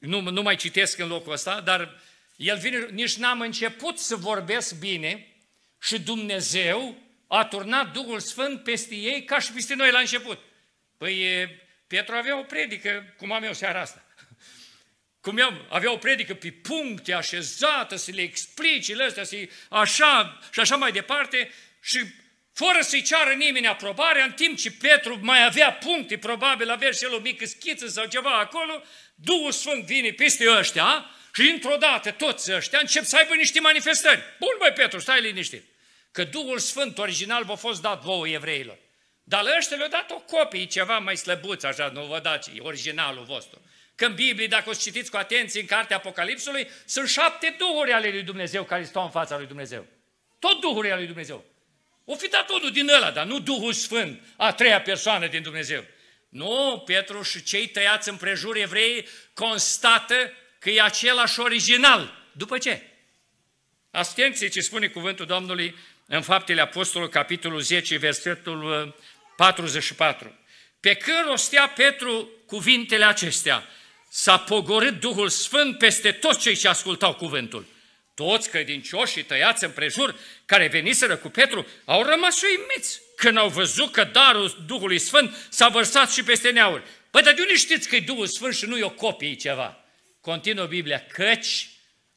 nu, nu mai citesc în locul ăsta, dar el vine, nici n-am început să vorbesc bine și Dumnezeu a turnat Duhul Sfânt peste ei ca și peste noi la început. Păi Petru avea o predică, cum am eu seara asta. Cum eu avea o predică pe puncte așezată, să le explici le astea, să așa și așa mai departe și fără să-i ceară nimeni aprobarea, în timp ce Petru mai avea puncte, probabil avea și el o mică schiță sau ceva acolo, Duhul Sfânt vine peste ăștia și într-o dată toți ăștia încep să aibă niște manifestări. Bun, băi, Petru, stai liniștit. Că Duhul Sfânt original v-a fost dat vouă evreilor. Dar la ăștia le-a dat o copie, ceva mai slăbuț, așa, nu vă dați, originalul vostru. Că în Biblie, dacă o citiți cu atenție în cartea Apocalipsului, sunt șapte duhuri ale lui Dumnezeu care stau în fața lui Dumnezeu. Tot duhuri ale lui Dumnezeu. O fi dat unul din ăla, dar nu Duhul Sfânt, a treia persoană din Dumnezeu. Nu, Petru și cei tăiați în prejur evrei constată că e același original. După ce? Atenție ce spune cuvântul Domnului în Faptele Apostolului, capitolul 10, versetul 44. Uh, Pe când rostea Petru cuvintele acestea, s-a pogorât Duhul Sfânt peste toți cei ce ascultau cuvântul. Toți credincioșii tăiați împrejur, care veniseră cu Petru, au rămas uimiți când au văzut că darul Duhului Sfânt s-a vărsat și peste neauri. Păi, dar de unde știți că e Duhul Sfânt și nu e o copie ceva? Continuă Biblia, căci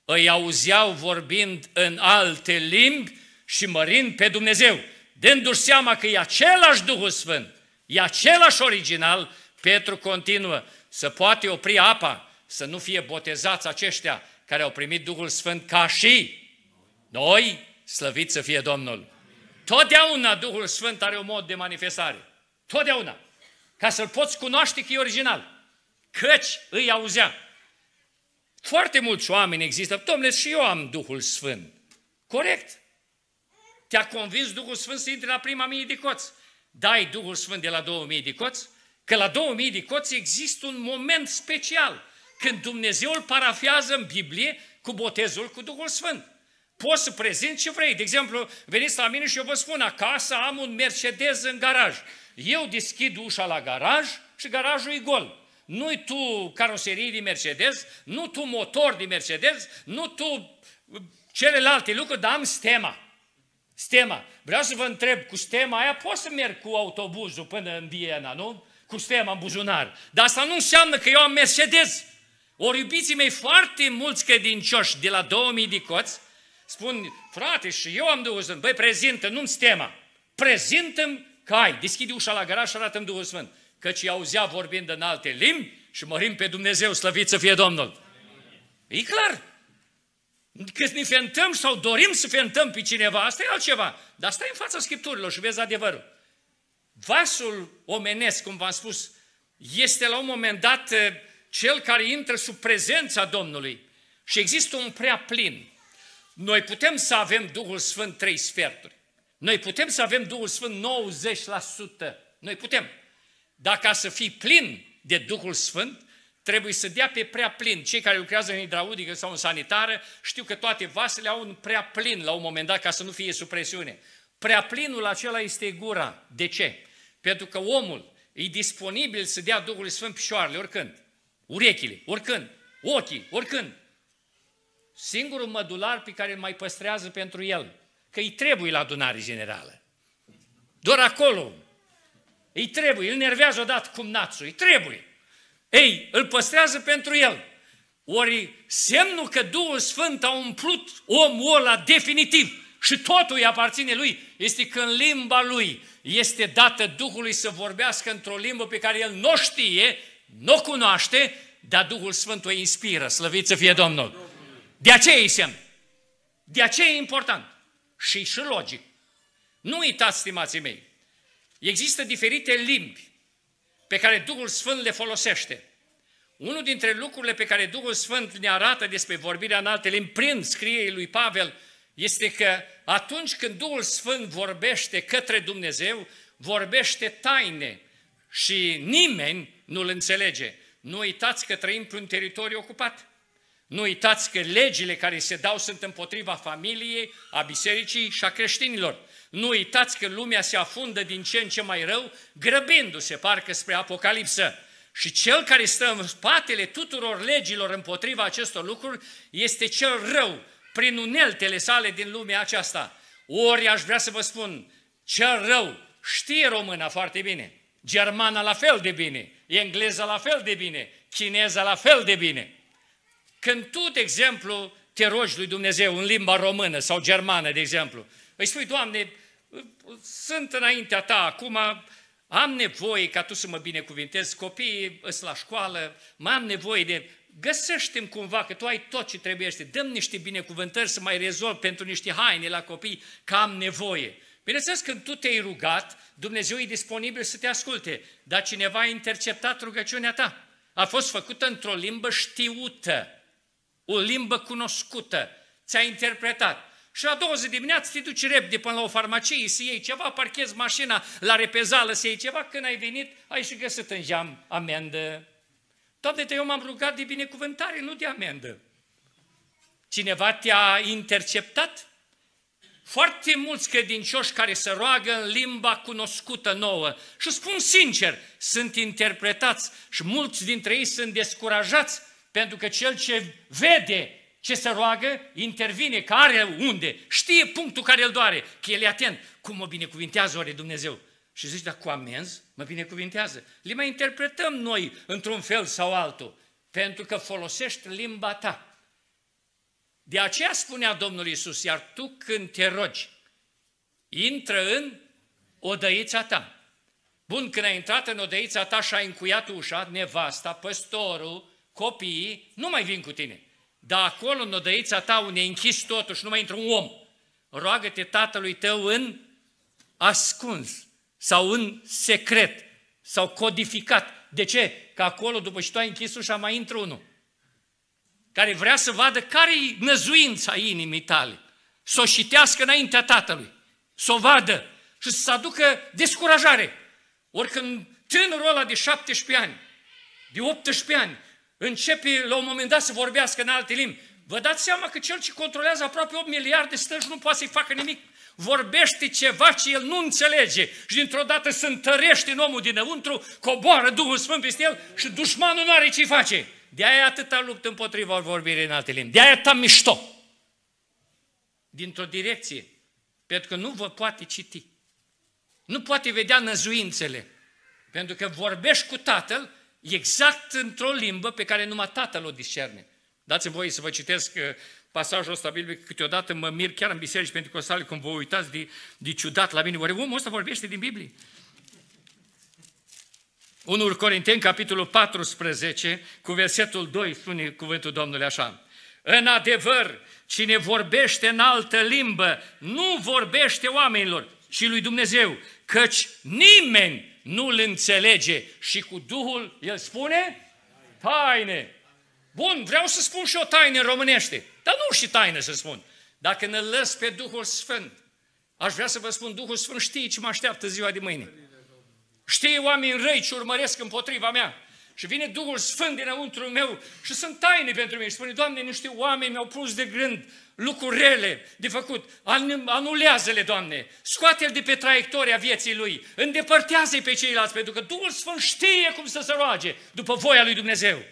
îi auzeau vorbind în alte limbi și mărind pe Dumnezeu. Dându-și seama că e același Duhul Sfânt, e același original, Petru continuă, să poate opri apa, să nu fie botezați aceștia, care au primit Duhul Sfânt ca și noi, slăvit să fie Domnul. Totdeauna Duhul Sfânt are un mod de manifestare. Totdeauna. Ca să-L poți cunoaște că e original. Căci îi auzea. Foarte mulți oameni există. Domnule, și eu am Duhul Sfânt. Corect. Te-a convins Duhul Sfânt să intre la prima mie de coți. Dai Duhul Sfânt de la două mii de coți? Că la două mii de coți există un moment special când Dumnezeu îl parafiază în Biblie cu botezul cu Duhul Sfânt. Poți să prezinți ce vrei. De exemplu, veniți la mine și eu vă spun, acasă am un Mercedes în garaj. Eu deschid ușa la garaj și garajul e gol. nu tu caroserii de Mercedes, nu tu motor de Mercedes, nu tu uh, celelalte lucruri, dar am stema. Stema. Vreau să vă întreb, cu stema aia poți să merg cu autobuzul până în Viena, nu? Cu stema în buzunar. Dar asta nu înseamnă că eu am Mercedes. Ori iubiții mei, foarte mulți credincioși de la 2000 de coți spun, frate, și eu am Duhul Sfânt. Băi, prezintă, nu-mi stema. prezintă că ai. Deschide ușa la garaj și arată Duhul Sfânt. Căci auzea vorbind în alte limbi și mărim pe Dumnezeu, slăvit să fie Domnul. E clar. Că ne fentăm sau dorim să fentăm pe cineva, asta e altceva. Dar stai în fața Scripturilor și vezi adevărul. Vasul omenesc, cum v-am spus, este la un moment dat cel care intră sub prezența Domnului și există un prea plin. Noi putem să avem Duhul Sfânt trei sferturi. Noi putem să avem Duhul Sfânt 90%. Noi putem. Dar ca să fii plin de Duhul Sfânt, trebuie să dea pe prea plin. Cei care lucrează în hidraulică sau în sanitară știu că toate vasele au un prea plin la un moment dat ca să nu fie sub presiune. Prea plinul acela este gura. De ce? Pentru că omul e disponibil să dea Duhul Sfânt picioarele oricând urechile, oricând, ochii, oricând. Singurul mădular pe care îl mai păstrează pentru el, că îi trebuie la adunare generală. Doar acolo îi trebuie, îl nervează odată cum națul, îi trebuie. Ei, îl păstrează pentru el. Ori semnul că Duhul Sfânt a umplut omul ăla definitiv și totul îi aparține lui, este că în limba lui este dată Duhului să vorbească într-o limbă pe care el nu știe nu cunoaște, dar Duhul Sfânt o inspiră, slăvit să fie Domnul. De aceea e semn. De aceea e important. Și și logic. Nu uitați, stimații mei, există diferite limbi pe care Duhul Sfânt le folosește. Unul dintre lucrurile pe care Duhul Sfânt ne arată despre vorbirea în alte limbi prin scrierii lui Pavel este că atunci când Duhul Sfânt vorbește către Dumnezeu, vorbește taine și nimeni nu-l înțelege. Nu uitați că trăim pe un teritoriu ocupat. Nu uitați că legile care se dau sunt împotriva familiei, a bisericii și a creștinilor. Nu uitați că lumea se afundă din ce în ce mai rău, grăbindu-se parcă spre apocalipsă. Și cel care stă în spatele tuturor legilor împotriva acestor lucruri este cel rău, prin uneltele sale din lumea aceasta. Ori aș vrea să vă spun, cel rău știe româna foarte bine, germana la fel de bine, engleza la fel de bine, chineză la fel de bine. Când tu, de exemplu, te rogi lui Dumnezeu în limba română sau germană, de exemplu, îi spui, Doamne, sunt înaintea ta, acum am nevoie ca tu să mă binecuvintezi, copiii sunt la școală, mă am nevoie de... Găsește-mi cumva că tu ai tot ce trebuie, dăm niște binecuvântări să mai rezolv pentru niște haine la copii, că am nevoie. Bineînțeles, când tu te-ai rugat, Dumnezeu e disponibil să te asculte, dar cineva a interceptat rugăciunea ta. A fost făcută într-o limbă știută, o limbă cunoscută, ți-a interpretat. Și la 20 dimineață te duci repede până la o farmacie să iei ceva, parchezi mașina la repezală să iei ceva, când ai venit, ai și găsit în geam amendă. Doamne, eu m-am rugat de binecuvântare, nu de amendă. Cineva te-a interceptat? foarte mulți credincioși care se roagă în limba cunoscută nouă și spun sincer, sunt interpretați și mulți dintre ei sunt descurajați pentru că cel ce vede ce se roagă, intervine, care unde, știe punctul care îl doare, că el e atent, cum mă binecuvintează oare Dumnezeu. Și zici, dar cu amenzi mă binecuvintează. Le mai interpretăm noi într-un fel sau altul, pentru că folosești limba ta. De aceea spunea Domnul Isus, iar tu când te rogi, intră în odăița ta. Bun, când ai intrat în odăița ta și ai încuiat ușa, nevasta, păstorul, copiii, nu mai vin cu tine. Dar acolo, în odăița ta, unde e închis totuși, nu mai intră un om, roagă-te tatălui tău în ascuns sau în secret sau codificat. De ce? Că acolo, după ce tu ai închis ușa, mai intră unul care vrea să vadă care-i năzuința inimii tale, să o șitească înaintea Tatălui, să o vadă și să aducă descurajare. Oricând tânărul ăla de 17 ani, de 18 ani, începe la un moment dat să vorbească în alte limbi, vă dați seama că cel ce controlează aproape 8 miliarde stânci nu poate să-i facă nimic. Vorbește ceva ce el nu înțelege și dintr-o dată se întărește în omul dinăuntru, coboară Duhul Sfânt peste el și dușmanul nu are ce face. De-aia atâta luptă împotriva vorbirii în alte limbi. De-aia ta mișto. Dintr-o direcție. Pentru că nu vă poate citi. Nu poate vedea năzuințele. Pentru că vorbești cu tatăl exact într-o limbă pe care numai tatăl o discerne. Dați-mi voie să vă citesc uh, pasajul ăsta biblic, câteodată mă mir chiar în biserici pentecostale cum vă uitați de, de ciudat la mine. Oare omul ăsta vorbește din Biblie? 1 Corinteni, capitolul 14, cu versetul 2, spune cuvântul Domnului așa. În adevăr, cine vorbește în altă limbă, nu vorbește oamenilor, ci lui Dumnezeu, căci nimeni nu îl înțelege și cu Duhul el spune taine. Bun, vreau să spun și o taină în românește, dar nu și taine să spun. Dacă ne lăs pe Duhul Sfânt, aș vrea să vă spun, Duhul Sfânt știe ce mă așteaptă ziua de mâine. Știe oameni răi ce urmăresc împotriva mea. Și vine Duhul Sfânt dinăuntru meu și sunt taine pentru mine. Și spune, Doamne, niște oameni mi-au pus de gând lucruri rele de făcut. Anulează-le, Doamne. Scoate-l de pe traiectoria vieții lui. Îndepărtează-i pe ceilalți, pentru că Duhul Sfânt știe cum să se roage după voia lui Dumnezeu.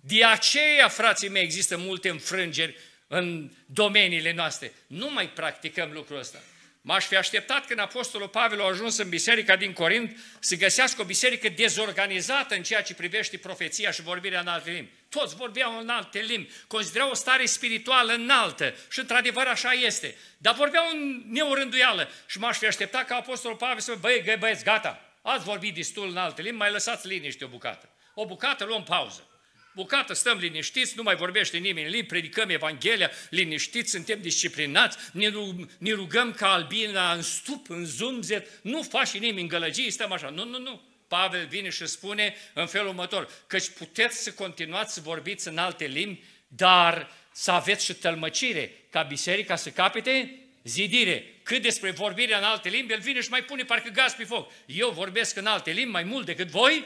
De aceea, frații mei, există multe înfrângeri în domeniile noastre. Nu mai practicăm lucrul ăsta. M-aș fi așteptat când Apostolul Pavel a ajuns în biserica din Corint să găsească o biserică dezorganizată în ceea ce privește profeția și vorbirea în alte limbi. Toți vorbeau în alte limbi, considerau o stare spirituală înaltă și într-adevăr așa este. Dar vorbeau în neorânduială și m-aș fi așteptat ca Apostolul Pavel să băi, băieți, gata, ați vorbit destul în alte limbi, mai lăsați liniște o bucată. O bucată luăm pauză bucată, stăm liniștiți, nu mai vorbește nimeni în limbi, predicăm Evanghelia, liniștiți, suntem disciplinați, ne, rug, ne rugăm ca albina în stup, în zumzet, nu faci nimeni în gălăgie, stăm așa. Nu, nu, nu. Pavel vine și spune în felul următor, căci puteți să continuați să vorbiți în alte limbi, dar să aveți și tălmăcire, ca biserica să capete zidire. Cât despre vorbirea în alte limbi, el vine și mai pune parcă gaz pe foc. Eu vorbesc în alte limbi mai mult decât voi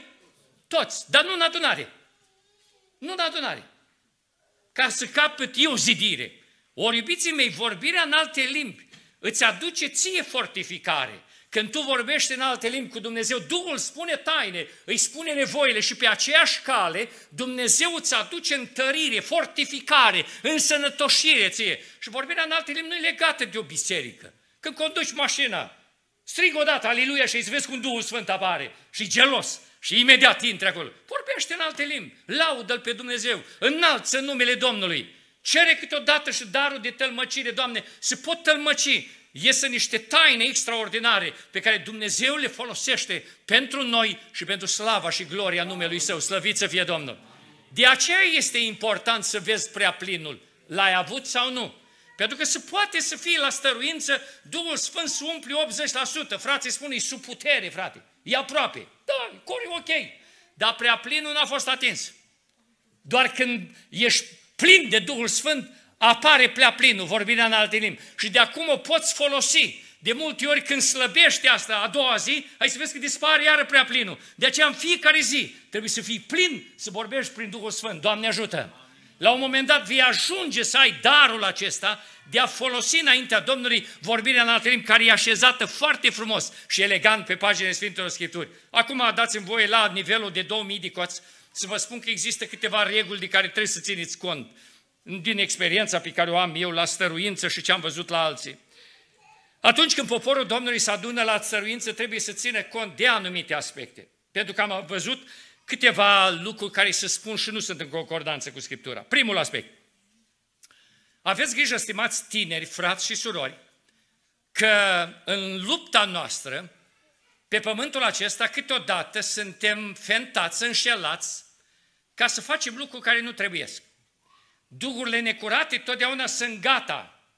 toți, dar nu în adunare. Nu da adunare. Ca să capăt eu zidire. Ori, iubiții mei, vorbirea în alte limbi îți aduce ție fortificare. Când tu vorbești în alte limbi cu Dumnezeu, Duhul spune taine, îi spune nevoile și pe aceeași cale Dumnezeu îți aduce întărire, fortificare, însănătoșire ție. Și vorbirea în alte limbi nu e legată de o biserică. Când conduci mașina, strig odată, aleluia, și îți vezi cum Duhul Sfânt apare și gelos. Și imediat intre acolo. Vorbește în alte limbi, laudă-L pe Dumnezeu, înalță numele Domnului. Cere câteodată și darul de tălmăcire, Doamne, se pot tălmăci. Iesă niște taine extraordinare pe care Dumnezeu le folosește pentru noi și pentru slava și gloria numelui Său. Slăvit să fie Domnul! De aceea este important să vezi prea plinul. L-ai avut sau nu? Pentru că se poate să fie la stăruință, Duhul Sfânt să umple 80%. Frații spune, e sub putere, frate. E aproape. Da, core, ok. Dar prea plinul n-a fost atins. Doar când ești plin de Duhul Sfânt, apare prea plinul, vorbirea în alte limbi. Și de acum o poți folosi. De multe ori când slăbești asta a doua zi, ai să vezi că dispare iară prea plinul. De aceea în fiecare zi trebuie să fii plin, să vorbești prin Duhul Sfânt. Doamne ajută! La un moment dat vei ajunge să ai darul acesta de a folosi înaintea Domnului vorbirea în limbi, care e așezată foarte frumos și elegant pe paginile Sfintelor Scripturi. Acum dați-mi voie la nivelul de 2000 de coți să vă spun că există câteva reguli de care trebuie să țineți cont din experiența pe care o am eu la stăruință și ce am văzut la alții. Atunci când poporul Domnului se adună la stăruință, trebuie să țină cont de anumite aspecte. Pentru că am văzut câteva lucruri care se spun și nu sunt în concordanță cu Scriptura. Primul aspect – aveți grijă, stimați tineri, frați și surori, că în lupta noastră, pe pământul acesta, câteodată suntem fentați, înșelați, ca să facem lucruri care nu trebuie. Duhurile necurate totdeauna sunt gata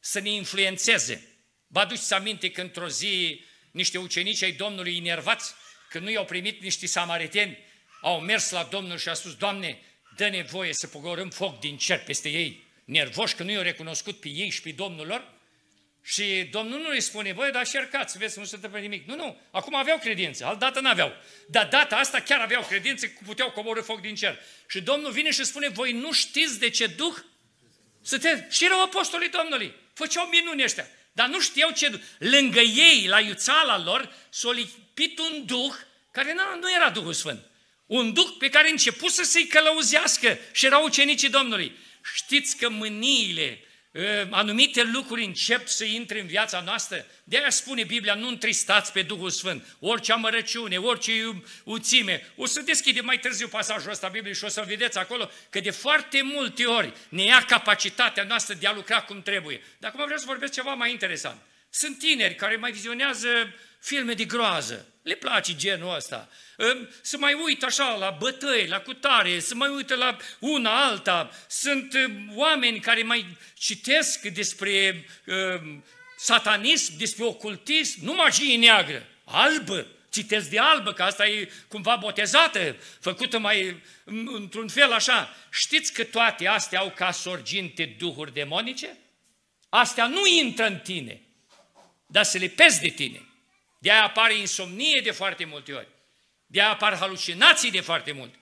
să ne influențeze. Vă aduceți aminte că într-o zi niște ucenici ai Domnului inervați, că nu i-au primit niște samariteni, au mers la Domnul și a spus, Doamne, dă nevoie să pogorâm foc din cer peste ei nervoși că nu i-au recunoscut pe ei și pe Domnul lor? Și Domnul nu îi spune, băi, dar șercați, vezi, nu se întâmplă nimic. Nu, nu, acum aveau credință, altdată nu aveau Dar data asta chiar aveau credință, puteau coborâ foc din cer. Și Domnul vine și spune, voi nu știți de ce duh? te. și erau apostolii Domnului, făceau minuni ăștia, dar nu știau ce duh. Lângă ei, la iuțala lor, s-a lipit un duh care nu era Duhul Sfânt. Un duh pe care începuse să i călăuzească și erau ucenicii Domnului știți că mâniile, anumite lucruri încep să intre în viața noastră. De aia spune Biblia, nu întristați pe Duhul Sfânt. Orice amărăciune, orice uțime. O să deschidem mai târziu pasajul ăsta Bibliei și o să vedeți acolo, că de foarte multe ori ne ia capacitatea noastră de a lucra cum trebuie. Dar acum vreau să vorbesc ceva mai interesant. Sunt tineri care mai vizionează filme de groază. Le place genul ăsta să mai uit așa la bătăi, la cutare, să mai uită la una, alta. Sunt uh, oameni care mai citesc despre uh, satanism, despre ocultism, nu magie neagră, albă. Citesc de albă, că asta e cumva botezată, făcută mai într-un fel așa. Știți că toate astea au ca sorginte duhuri demonice? Astea nu intră în tine, dar se lipesc de tine. De aia apare insomnie de foarte multe ori de apar halucinații de foarte mult,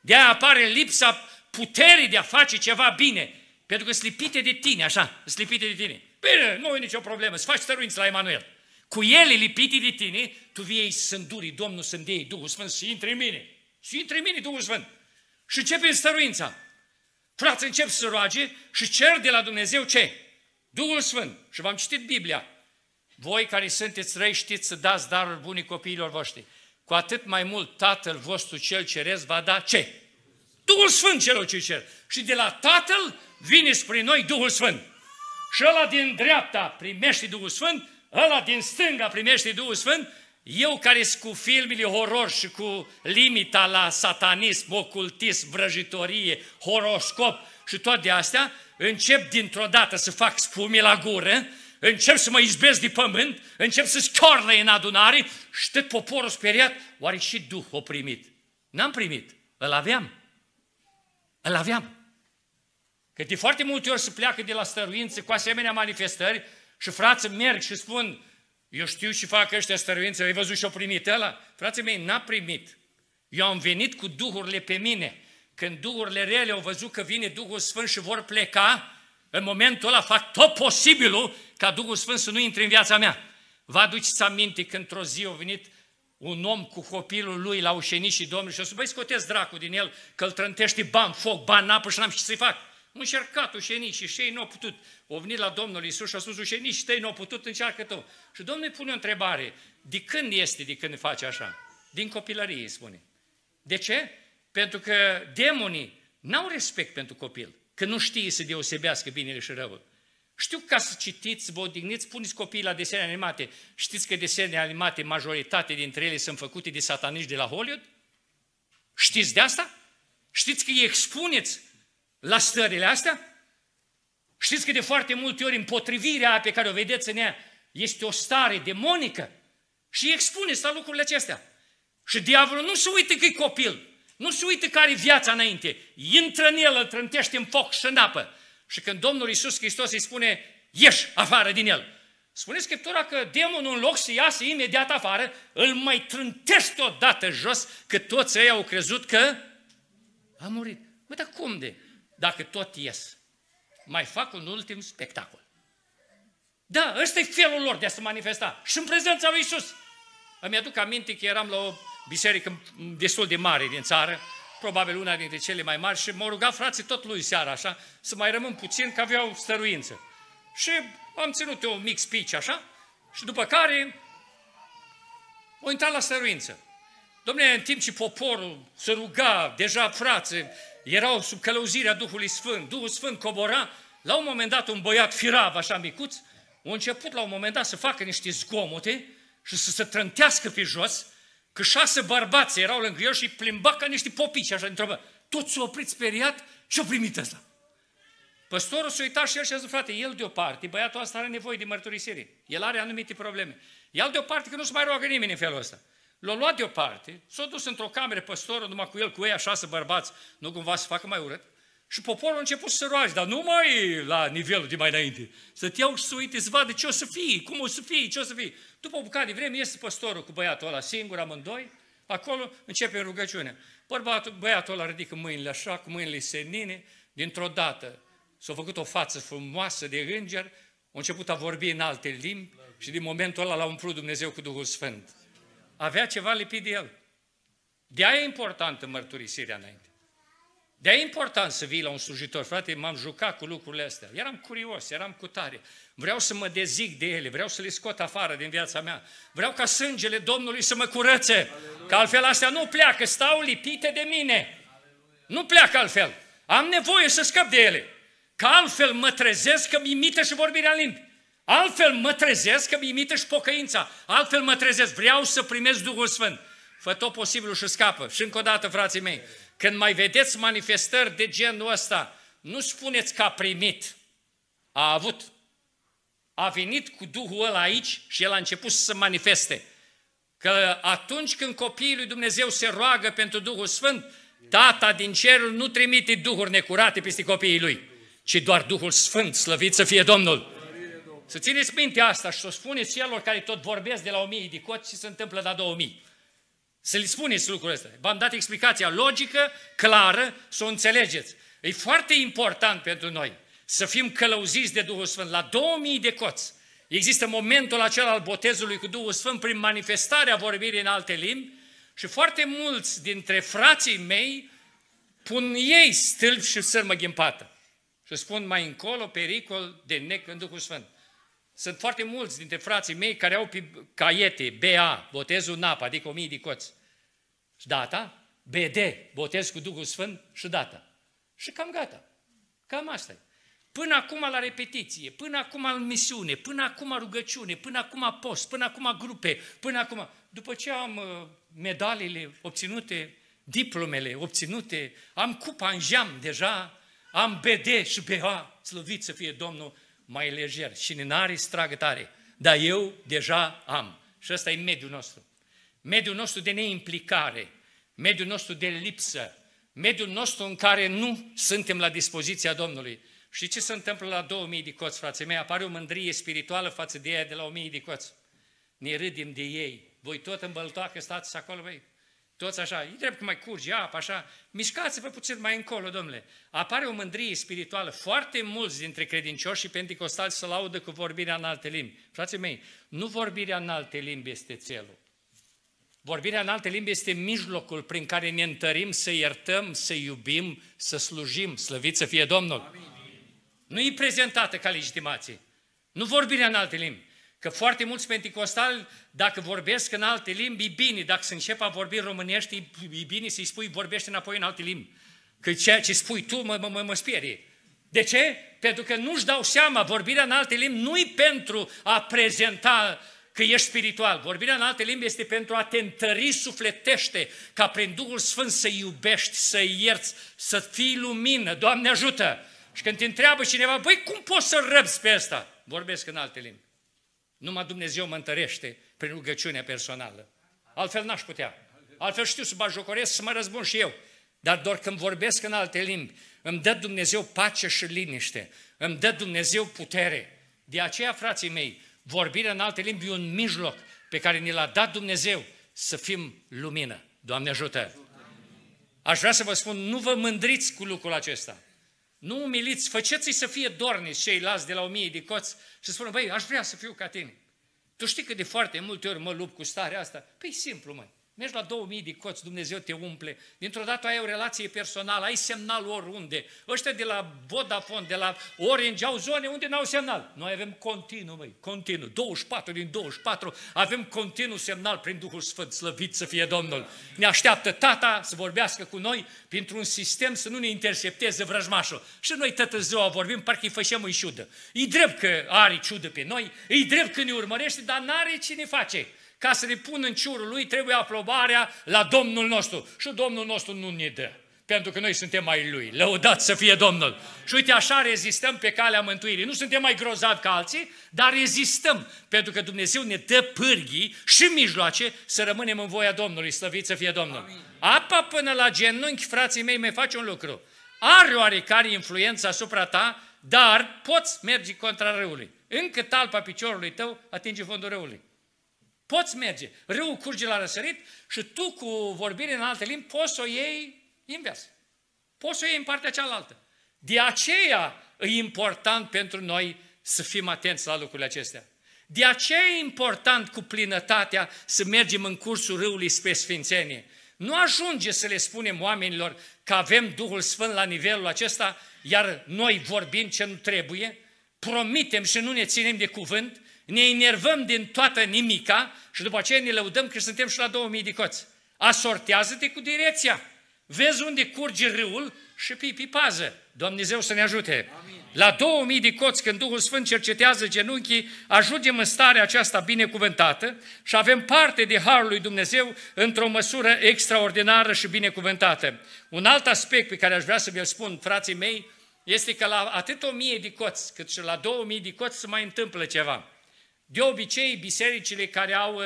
de apare lipsa puterii de a face ceva bine, pentru că slipite de tine, așa, slipite de tine. Bine, păi, nu e nicio problemă, să faci stăruință la Emanuel. Cu ele lipite de tine, tu vii sândurii, Domnul ei, Duhul Sfânt și intri în mine. Și intri în mine Duhul Sfânt. Și începe în stăruința. Frate, încep să roage și cer de la Dumnezeu ce? Duhul Sfânt. Și v-am citit Biblia. Voi care sunteți răi știți să dați daruri bunii copiilor voștri cu atât mai mult Tatăl vostru cel ceresc va da ce? Duhul Sfânt celor ce cer. Și de la Tatăl vine spre noi Duhul Sfânt. Și ăla din dreapta primește Duhul Sfânt, ăla din stânga primește Duhul Sfânt, eu care sunt cu filmele horror și cu limita la satanism, ocultism, vrăjitorie, horoscop și toate astea, încep dintr-o dată să fac spume la gură încep să mă izbesc de pământ, încep să schiorle în adunare și tot poporul speriat, oare și Duh o primit? N-am primit, îl aveam. Îl aveam. Că de foarte multe ori se pleacă de la stăruință cu asemenea manifestări și frații merg și spun, eu știu și fac ăștia stăruință, ai văzut și-o primit ăla? Frații mei, n-a primit. Eu am venit cu duhurile pe mine. Când duhurile rele au văzut că vine Duhul Sfânt și vor pleca, în momentul ăla fac tot posibilul ca Duhul Sfânt să nu intre în viața mea. Vă aduceți aminte că într-o zi a venit un om cu copilul lui la ușenit și Domnul și a spus, băi, scoteți dracul din el, că îl trântește ban, foc, ban, apă și n-am ce să-i fac. Am încercat ușenii și ei nu au putut. O venit la Domnul Isus și a spus, ușenii și tăi nu au putut, încearcă tu. Și Domnul îi pune o întrebare, de când este, de când face așa? Din copilărie, îi spune. De ce? Pentru că demonii n-au respect pentru copil că nu știe să deosebească binele și răul. Știu ca să citiți, vă odihniți, puneți copiii la desene animate. Știți că desene animate, majoritate dintre ele sunt făcute de sataniști de la Hollywood? Știți de asta? Știți că îi expuneți la stările astea? Știți că de foarte multe ori împotrivirea pe care o vedeți în ea este o stare demonică și îi expuneți la lucrurile acestea. Și diavolul nu se uită că e copil, nu se uită care viața înainte. Intră în el, îl trântește în foc și în apă. Și când Domnul Iisus Hristos îi spune, ieși afară din el. Spune Scriptura că demonul în loc să iasă imediat afară, îl mai trântește odată jos, că toți ei au crezut că a murit. Mă, dar cum de? Dacă tot ies, mai fac un ultim spectacol. Da, ăsta e felul lor de a se manifesta. Și în prezența lui Isus. Îmi aduc aminte că eram la o biserică destul de mare din țară, probabil una dintre cele mai mari, și m-au rugat frații tot lui seara așa, să mai rămân puțin, că aveau stăruință. Și am ținut eu un mic speech așa, și după care o intrat la stăruință. Domnule, în timp ce poporul se ruga, deja frațe, erau sub călăuzirea Duhului Sfânt, Duhul Sfânt cobora, la un moment dat un băiat firav, așa micuț, a început la un moment dat să facă niște zgomote și să se trântească pe jos că șase bărbați erau lângă el și plimba ca niște popici, așa, întrebă. Tot s a oprit speriat și o primit asta. Păstorul s-a uitat și el și a zis, frate, el deoparte, băiatul ăsta are nevoie de mărturisire. El are anumite probleme. El deoparte că nu se mai roagă nimeni în felul ăsta. L-a luat deoparte, s-a dus într-o cameră păstorul numai cu el, cu ei, șase bărbați, nu cumva să facă mai urât. Și poporul a început să se roage, dar nu mai la nivelul de mai înainte. Să te iau și să uite, să vadă ce o să fie, cum o să fie, ce o să fie. După o bucată de vreme iese păstorul cu băiatul ăla singur, amândoi, acolo începe rugăciunea. Bărbatul, băiatul ăla ridică mâinile așa, cu mâinile senine, dintr-o dată s-a făcut o față frumoasă de înger, a început a vorbi în alte limbi și din momentul ăla l-a umplut Dumnezeu cu Duhul Sfânt. Avea ceva lipit de el. De aia e importantă mărturisirea înainte de e important să vii la un slujitor. Frate, m-am jucat cu lucrurile astea. Eram curios, eram cu tare. Vreau să mă dezic de ele, vreau să le scot afară din viața mea. Vreau ca sângele Domnului să mă curățe. Aleluia. Că altfel astea nu pleacă, stau lipite de mine. Aleluia. Nu pleacă altfel. Am nevoie să scap de ele. Că altfel mă trezesc că imită și vorbirea limbi. Altfel mă trezesc că imită și pocăința. Altfel mă trezesc. Vreau să primesc Duhul Sfânt. Fă tot posibilul și scapă. Și încă o dată, frații mei, Aleluia când mai vedeți manifestări de genul ăsta, nu spuneți că a primit, a avut. A venit cu Duhul ăla aici și el a început să se manifeste. Că atunci când copiii lui Dumnezeu se roagă pentru Duhul Sfânt, Tata din cerul nu trimite duhuri necurate peste copiii lui, ci doar Duhul Sfânt, slăvit să fie Domnul. Să țineți minte asta și să o spuneți celor care tot vorbesc de la o mie de coți ce se întâmplă la două mii. Să le spuneți lucrul astea. V-am dat explicația logică, clară, să o înțelegeți. E foarte important pentru noi să fim călăuziți de Duhul Sfânt. La 2000 de coți există momentul acela al botezului cu Duhul Sfânt prin manifestarea vorbirii în alte limbi și foarte mulți dintre frații mei pun ei stâlpi și sârmă ghimpată. Și spun mai încolo pericol de nec în Duhul Sfânt. Sunt foarte mulți dintre frații mei care au caiete, BA, botezul în apă, adică o mie de coți. Și data, BD, botez cu Duhul Sfânt și data. Și cam gata. Cam asta e. Până acum la repetiție, până acum în misiune, până acum rugăciune, până acum post, până acum grupe, până acum... După ce am uh, medalile obținute, diplomele obținute, am cupa în jam deja, am BD și BA, slăvit să fie Domnul, mai lejer. și n-are, stragă tare. Dar eu deja am. Și ăsta e mediul nostru. Mediul nostru de neimplicare, mediul nostru de lipsă, mediul nostru în care nu suntem la dispoziția Domnului. Și ce se întâmplă la 2000 de coți, frații mei? Apare o mândrie spirituală față de ea de la 1000 de coți. Ne râdem de ei. Voi tot în băltoacă stați acolo, băi toți așa, e drept că mai curge apa, așa, mișcați-vă puțin mai încolo, domnule. Apare o mândrie spirituală, foarte mulți dintre credincioși și pentecostali se laudă cu vorbirea în alte limbi. Frații mei, nu vorbirea în alte limbi este țelul. Vorbirea în alte limbi este mijlocul prin care ne întărim să iertăm, să iubim, să slujim, slăvit să fie Domnul. Amin. Nu e prezentată ca legitimație. Nu vorbirea în alte limbi. Că foarte mulți penticostali, dacă vorbesc în alte limbi, e bine. Dacă se începe a vorbi românești, e bine să-i spui vorbește înapoi în alte limbi. Că ceea ce spui tu mă, mă, mă sperie. De ce? Pentru că nu-și dau seama, vorbirea în alte limbi nu-i pentru a prezenta că ești spiritual. Vorbirea în alte limbi este pentru a te întări sufletește, ca prin Duhul Sfânt să iubești, să ierți, să fii lumină. Doamne ajută! Și când te întreabă cineva, băi, cum poți să răbzi pe asta? Vorbesc în alte limbi. Numai Dumnezeu mă întărește prin rugăciunea personală. Altfel n-aș putea. Altfel știu să bajocoresc să mă răzbun și eu. Dar doar când vorbesc în alte limbi, îmi dă Dumnezeu pace și liniște. Îmi dă Dumnezeu putere. De aceea, frații mei, vorbirea în alte limbi e un mijloc pe care ni l-a dat Dumnezeu să fim lumină. Doamne ajută! Aș vrea să vă spun, nu vă mândriți cu lucrul acesta. Nu umiliți, făceți-i să fie dorniți las de la o mie de coți și spună, băi, aș vrea să fiu ca tine. Tu știi că de foarte multe ori mă lupt cu starea asta? Păi simplu, măi. Mergi la 2000 de coți, Dumnezeu te umple. Dintr-o dată ai o relație personală, ai semnal oriunde. Ăștia de la Vodafone, de la Orange, au zone unde n-au semnal. Noi avem continuu, măi, continuu. 24 din 24 avem continuu semnal prin Duhul Sfânt, slăvit să fie Domnul. Ne așteaptă tata să vorbească cu noi pentru un sistem să nu ne intercepteze vrăjmașul. Și noi tătă ziua vorbim, parcă îi facem în ciudă. E drept că are ciudă pe noi, e drept că ne urmărește, dar n-are cine face ca să le pun în ciurul lui, trebuie aprobarea la Domnul nostru. Și Domnul nostru nu ne dă pentru că noi suntem mai Lui. Lăudat să fie Domnul! Și uite, așa rezistăm pe calea mântuirii. Nu suntem mai grozavi ca alții, dar rezistăm, pentru că Dumnezeu ne dă pârghii și mijloace să rămânem în voia Domnului. Slăvit să fie Domnul! Amin. Apa până la genunchi, frații mei, mai face un lucru. Are oarecare influență asupra ta, dar poți merge contra răului. Încă talpa piciorului tău atinge fondul răului. Poți merge. Râul curge la răsărit și tu cu vorbire în alte limbi poți să o iei invers. Poți să o iei în partea cealaltă. De aceea e important pentru noi să fim atenți la lucrurile acestea. De aceea e important cu plinătatea să mergem în cursul râului spre Sfințenie. Nu ajunge să le spunem oamenilor că avem Duhul Sfânt la nivelul acesta, iar noi vorbim ce nu trebuie, promitem și nu ne ținem de cuvânt, ne enervăm din toată nimica și după aceea ne lăudăm că suntem și la 2000 de coți. Asortează-te cu direcția. Vezi unde curge râul și pii pe pază. Dumnezeu să ne ajute. Amin. La 2000 de coți, când Duhul Sfânt cercetează genunchii, ajungem în starea aceasta binecuvântată și avem parte de Harul lui Dumnezeu într-o măsură extraordinară și binecuvântată. Un alt aspect pe care aș vrea să vi-l spun, frații mei, este că la atât 1000 de coți, cât și la 2000 de coți se mai întâmplă ceva. De obicei, bisericile care au uh,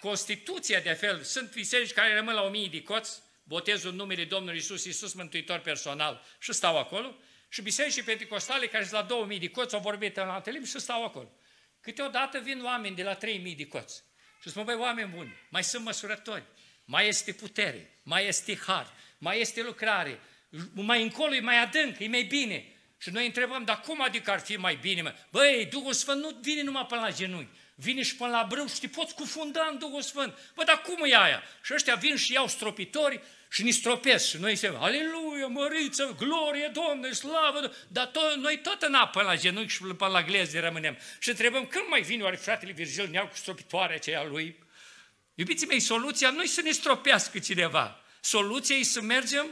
Constituția de fel, sunt biserici care rămân la o mie de coți, botezul numele Domnului Isus, Isus Mântuitor personal și stau acolo, și bisericii pentecostale care sunt la 2000 de coți au vorbit în alte limbi și stau acolo. Câteodată vin oameni de la 3000 de coți și spun, băi, oameni buni, mai sunt măsurători, mai este putere, mai este har, mai este lucrare, mai încolo e mai adânc, e mai bine. Și noi întrebăm, dar cum adică ar fi mai bine? Mă? Băi, Duhul Sfânt nu vine numai până la genunchi, vine și până la brâu și te poți cufunda în Duhul Sfânt. Bă, dar cum e aia? Și ăștia vin și iau stropitori și ni stropesc. Și noi zicem, aleluia, măriță, glorie, Domnule, slavă, dar to- noi tot în apă la genunchi și până la glezne rămânem. Și întrebăm, când mai vine oare fratele Virgil ne cu stropitoarea aceea lui? Iubiții mei, soluția nu e să ne stropească cineva. Soluția e să mergem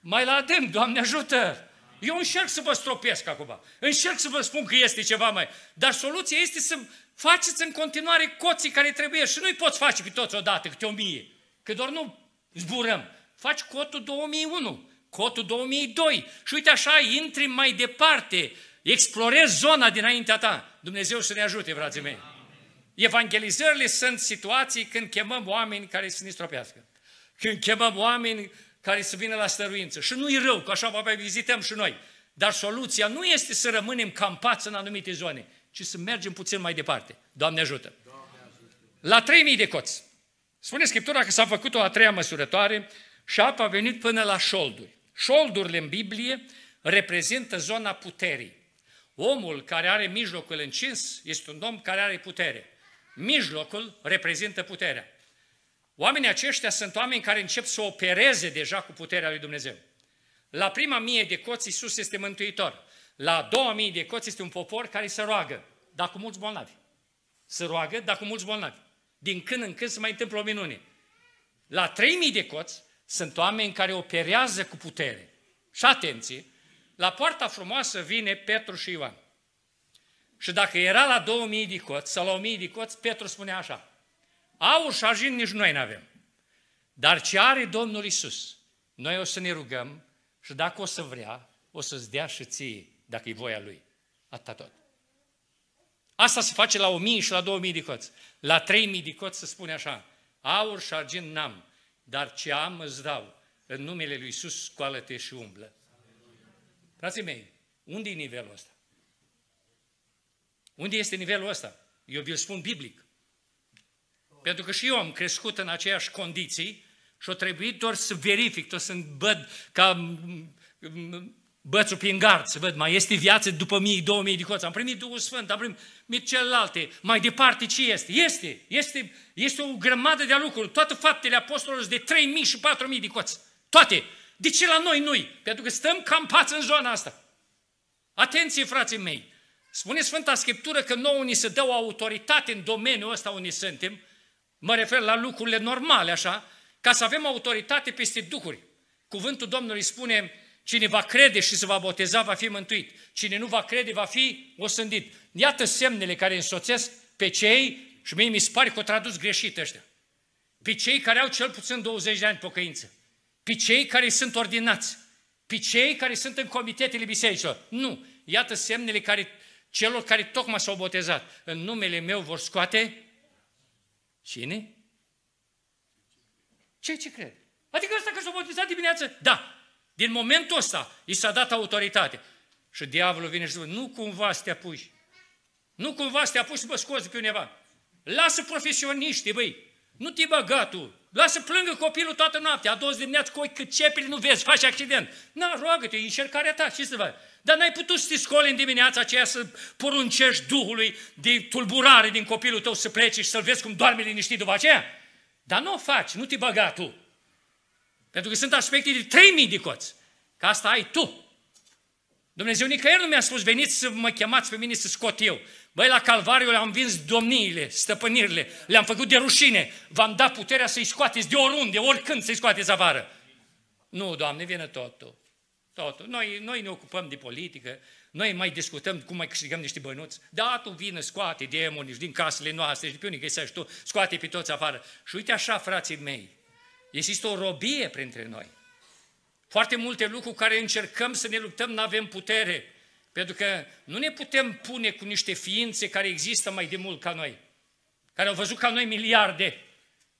mai la adânc, Doamne ajută! Eu încerc să vă stropesc acum. Încerc să vă spun că este ceva mai. Dar soluția este să faceți în continuare coții care trebuie. Și nu-i poți face pe toți odată, câte o mie. Că doar nu zburăm. Faci cotul 2001, cotul 2002. Și uite așa, intri mai departe. Explorezi zona dinaintea ta. Dumnezeu să ne ajute, frații mei. Evangelizările sunt situații când chemăm oameni care să ne stropească. Când chemăm oameni care să vină la stăruință. Și nu-i rău, că așa mai vizităm și noi. Dar soluția nu este să rămânem campați în anumite zone, ci să mergem puțin mai departe. Doamne ajută! La 3000 de coți. Spune Scriptura că s-a făcut o a treia măsurătoare și apa a venit până la șolduri. Șoldurile în Biblie reprezintă zona puterii. Omul care are mijlocul încins este un om care are putere. Mijlocul reprezintă puterea. Oamenii aceștia sunt oameni care încep să opereze deja cu puterea lui Dumnezeu. La prima mie de coți, Iisus este mântuitor. La două mii de coți este un popor care se roagă, dar cu mulți bolnavi. Se roagă, dar cu mulți bolnavi. Din când în când se mai întâmplă o minune. La trei mii de coți sunt oameni care operează cu putere. Și atenție, la poarta frumoasă vine Petru și Ioan. Și dacă era la mii de coți sau la mii de coți, Petru spune așa, Aur și argint nici noi nu avem. Dar ce are Domnul Isus? Noi o să ne rugăm și dacă o să vrea, o să-ți dea și ție, dacă e voia Lui. Atâta tot. Asta se face la 1000 și la 2000 de coți. La 3000 de coți se spune așa, aur și argint n-am, dar ce am îți dau. În numele Lui Isus scoală-te și umblă. Frații mei, unde e nivelul ăsta? Unde este nivelul ăsta? Eu vi-l spun biblic. Pentru că și eu am crescut în aceeași condiții și o trebuit doar să verific, tot să văd ca bățul prin gard, să văd, mai este viață după mii, două mii de coți. Am primit Duhul Sfânt, am primit celelalte. Mai departe ce este? Este, este, este o grămadă de lucruri. Toate faptele apostolilor de 3.000 și 4.000 de coți. Toate. De ce la noi nu Pentru că stăm cam pați în zona asta. Atenție, frații mei! Spune Sfânta Scriptură că nouă ni se dă o autoritate în domeniul ăsta unde suntem, Mă refer la lucrurile normale, așa, ca să avem autoritate peste duhuri. Cuvântul Domnului spune, cine va crede și se va boteza va fi mântuit, cine nu va crede va fi osândit. Iată semnele care însoțesc pe cei, și mie mi se pare că o tradus greșit ăștia, pe cei care au cel puțin 20 de ani pocăință, pe cei care sunt ordinați, pe cei care sunt în comitetele bisericilor. Nu, iată semnele care, celor care tocmai s-au botezat. În numele meu vor scoate Cine? Ce ce cred. Adică ăsta că s-a botezat dimineață, da, din momentul ăsta i s-a dat autoritate. Și diavolul vine și zice, nu cumva să te apuci. Nu cumva să te apuci să mă scoți pe undeva. Lasă profesioniștii, băi. Nu te băga tu. Lasă plângă copilul toată noaptea, a doua dimineață cu ochi cât nu vezi, faci accident. Na, roagă-te, e încercarea ta, ce să faci? Dar n-ai putut să te scoli în dimineața aceea să poruncești Duhului de tulburare din copilul tău să pleci și să-l vezi cum doarme liniștit după aceea? Dar nu o faci, nu te băga tu. Pentru că sunt aspecte de 3000 de coți. Că asta ai tu. Dumnezeu nicăieri nu mi-a spus, veniți să mă chemați pe mine să scot eu. Băi, la Calvariu le-am vins domniile, stăpânirile, le-am făcut de rușine. V-am dat puterea să-i scoateți de oriunde, oricând să-i scoateți afară. Nu, Doamne, vine totul. Totul. Noi, noi ne ocupăm de politică, noi mai discutăm cum mai câștigăm niște bănuți. Da, tu vină, scoate demoni din casele noastre și pe unii găsești tu, scoate pe toți afară. Și uite așa, frații mei, există o robie printre noi. Foarte multe lucruri care încercăm să ne luptăm, nu avem putere. Pentru că nu ne putem pune cu niște ființe care există mai de mult ca noi, care au văzut ca noi miliarde.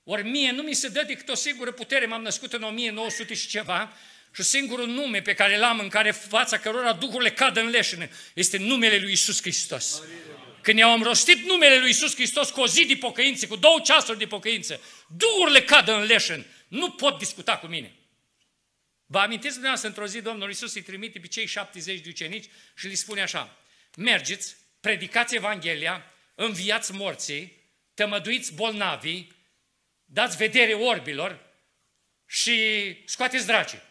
Ori mie nu mi se dă decât o singură putere, m-am născut în 1900 și ceva, și singurul nume pe care l-am în care fața cărora duhurile cad în leșină este numele lui Isus Hristos. Când i am rostit numele lui Isus Hristos cu o zi de pocăință, cu două ceasuri de pocăință, duhurile cad în leșin. Nu pot discuta cu mine. Vă amintiți dumneavoastră, într-o zi Domnul Iisus îi trimite pe cei 70 de ucenici și le spune așa, mergeți, predicați Evanghelia, înviați morții, tămăduiți bolnavii, dați vedere orbilor și scoateți dracii.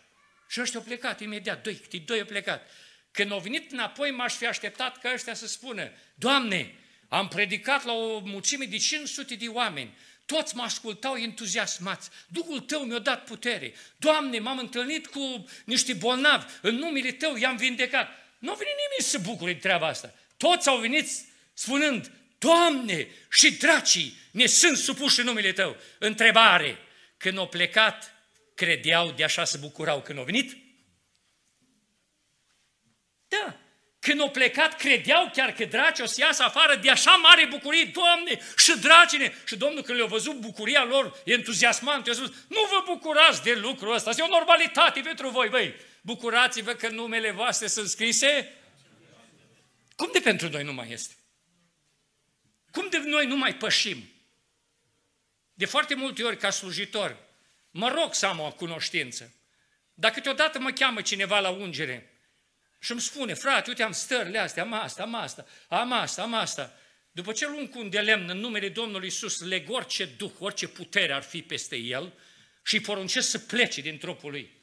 Și ăștia au plecat imediat, doi, câte doi au plecat. Când au venit înapoi, m-aș fi așteptat că ăștia să spună, Doamne, am predicat la o mulțime de 500 de oameni, toți mă ascultau entuziasmați. Duhul Tău mi-a dat putere. Doamne, m-am întâlnit cu niște bolnavi. În numele Tău i-am vindecat. Nu a venit nimeni să bucure de treaba asta. Toți au venit spunând, Doamne, și dracii ne sunt supuși în numele Tău. Întrebare, când au plecat, credeau de așa să bucurau când au venit? Da, când au plecat, credeau chiar că draci o să iasă afară de așa mare bucurie, Doamne, și dracine! Și Domnul când le-a văzut bucuria lor entuziasmant, i-a spus, nu vă bucurați de lucrul ăsta, este o normalitate pentru voi, băi! Bucurați-vă că numele voastre sunt scrise. Cum de pentru noi nu mai este? Cum de noi nu mai pășim? De foarte multe ori, ca slujitor, mă rog să am o cunoștință. Dacă câteodată mă cheamă cineva la ungere, și îmi spune, frate, uite, am stările astea, am asta, am asta, am asta, am asta. După ce lung cu un de lemn în numele Domnului Iisus, leg orice duh, orice putere ar fi peste el și îi poruncesc să plece din trupul lui.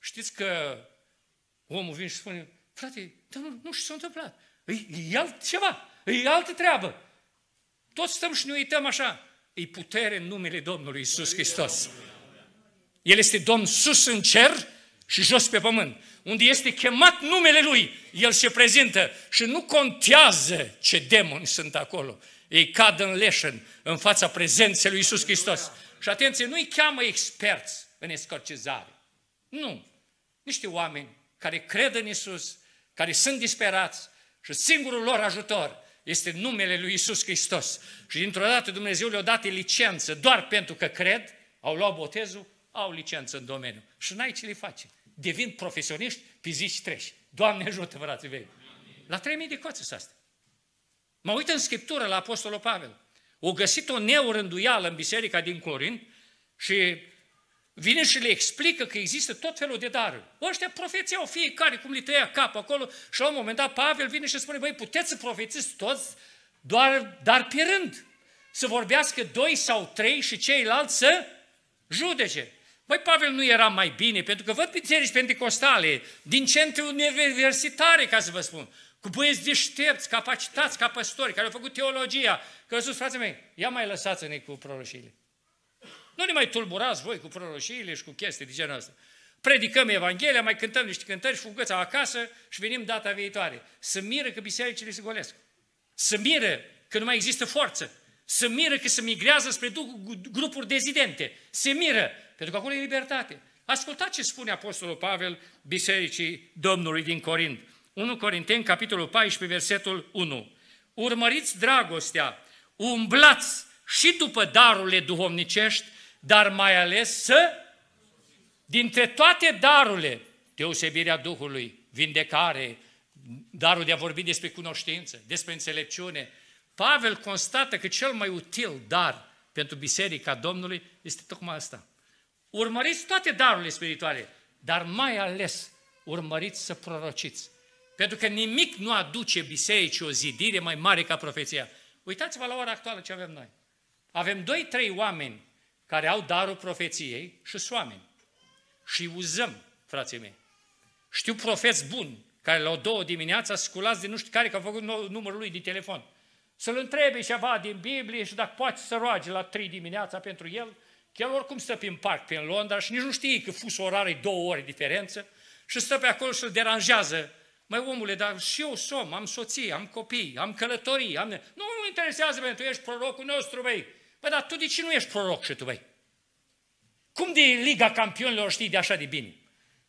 Știți că omul vine și spune, frate, dar nu, nu știu ce s-a întâmplat. E, e altceva, e altă treabă. Toți stăm și ne uităm așa. E putere în numele Domnului Iisus Hristos. El este Domn sus în cer și jos pe pământ unde este chemat numele Lui, El se prezintă și nu contează ce demoni sunt acolo. Ei cad în leșen în fața prezenței lui Isus Hristos. Și atenție, nu-i cheamă experți în escorcizare. Nu. Niște oameni care cred în Isus, care sunt disperați și singurul lor ajutor este numele lui Isus Hristos. Și dintr-o dată Dumnezeu le-a dat licență doar pentru că cred, au luat botezul, au licență în domeniu. Și n-ai ce le face devin profesioniști pe zi și treci. Doamne ajută, frații mei! La 3000 de coțe asta. Mă uit în Scriptură la Apostolul Pavel. O găsit o neorânduială în biserica din Corin și vine și le explică că există tot felul de daruri. Ăștia profețiau fiecare cum li tăia cap acolo și la un moment dat Pavel vine și spune, băi, puteți să profețiți toți, doar, dar pe rând. Să vorbească doi sau trei și ceilalți să judece. Băi, Pavel nu era mai bine, pentru că văd biserici pentecostale, din centre universitare, ca să vă spun, cu băieți deștepți, capacitați ca păstori, care au făcut teologia, că au spus, frații mei, ia mai lăsați-ne cu proroșiile. Nu ne mai tulburați voi cu proroșiile și cu chestii de genul ăsta. Predicăm Evanghelia, mai cântăm niște cântări, fugăți acasă și venim data viitoare. Să miră că bisericile se golesc. Să miră că nu mai există forță. Să miră că se migrează spre grupuri dezidente. Se miră pentru că acolo e libertate. Ascultați ce spune Apostolul Pavel Bisericii Domnului din Corint. 1 Corinteni, capitolul 14, versetul 1. Urmăriți dragostea, umblați și după darurile duhovnicești, dar mai ales să, dintre toate darurile, deosebirea Duhului, vindecare, darul de a vorbi despre cunoștință, despre înțelepciune, Pavel constată că cel mai util dar pentru Biserica Domnului este tocmai asta – Urmăriți toate darurile spirituale, dar mai ales urmăriți să prorociți. Pentru că nimic nu aduce bisericii o zidire mai mare ca profeția. Uitați-vă la ora actuală ce avem noi. Avem doi, trei oameni care au darul profeției și oameni. Și uzăm, frații mei. Știu profeți buni care la o două dimineața sculați de nu știu care că au făcut numărul lui de telefon. Să-l întrebe ceva din Biblie și dacă poate să roage la trei dimineața pentru el, chiar oricum stă prin parc, prin Londra și nici nu știe că fus orare două ore diferență și stă pe acolo și îl deranjează. Mai omule, dar și eu som, am soție, am copii, am călătorii, am... Nu mă interesează, pentru că ești prorocul nostru, băi. Băi, dar tu de ce nu ești proroc și tu, băi? Cum de Liga Campionilor știi de așa de bine?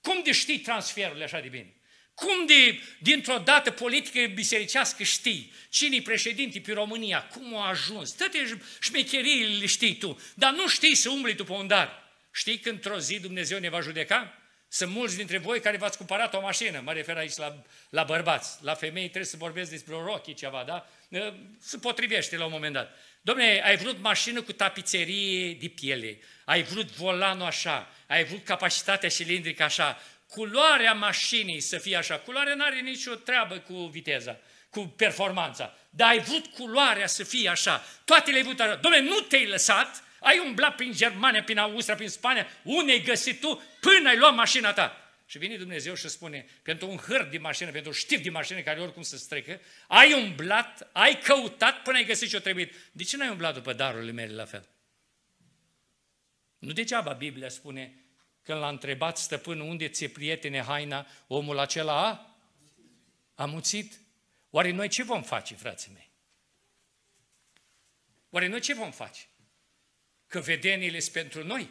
Cum de știi transferurile așa de bine? Cum de, dintr-o dată, politică bisericească știi? Cine-i președinte pe România? Cum a ajuns? Toate șmecheriile le știi tu, dar nu știi să umbli după un dar. Știi că într-o zi Dumnezeu ne va judeca? Sunt mulți dintre voi care v-ați cumpărat o mașină, mă refer aici la, la bărbați, la femei trebuie să vorbesc despre o rochie ceva, da? Ă, se potrivește la un moment dat. Domne, ai vrut mașină cu tapiserie de piele, ai vrut volanul așa, ai vrut capacitatea cilindrică așa, culoarea mașinii să fie așa. Culoarea nu are nicio treabă cu viteza, cu performanța. Dar ai vrut culoarea să fie așa. Toate le-ai vrut așa. Dom'le, nu te-ai lăsat, ai umblat prin Germania, prin Austria, prin Spania, unde ai găsit tu până ai luat mașina ta. Și vine Dumnezeu și spune, pentru un hâr de mașină, pentru un știr de mașină care oricum se strecă, ai umblat, ai căutat până ai găsit ce-o trebuie. De ce n-ai umblat după darurile mele la fel? Nu degeaba Biblia spune, când l-a întrebat stăpânul unde ți-e prietene haina, omul acela a amuțit. Oare noi ce vom face, frații mei? Oare noi ce vom face? Că vedenile sunt pentru noi?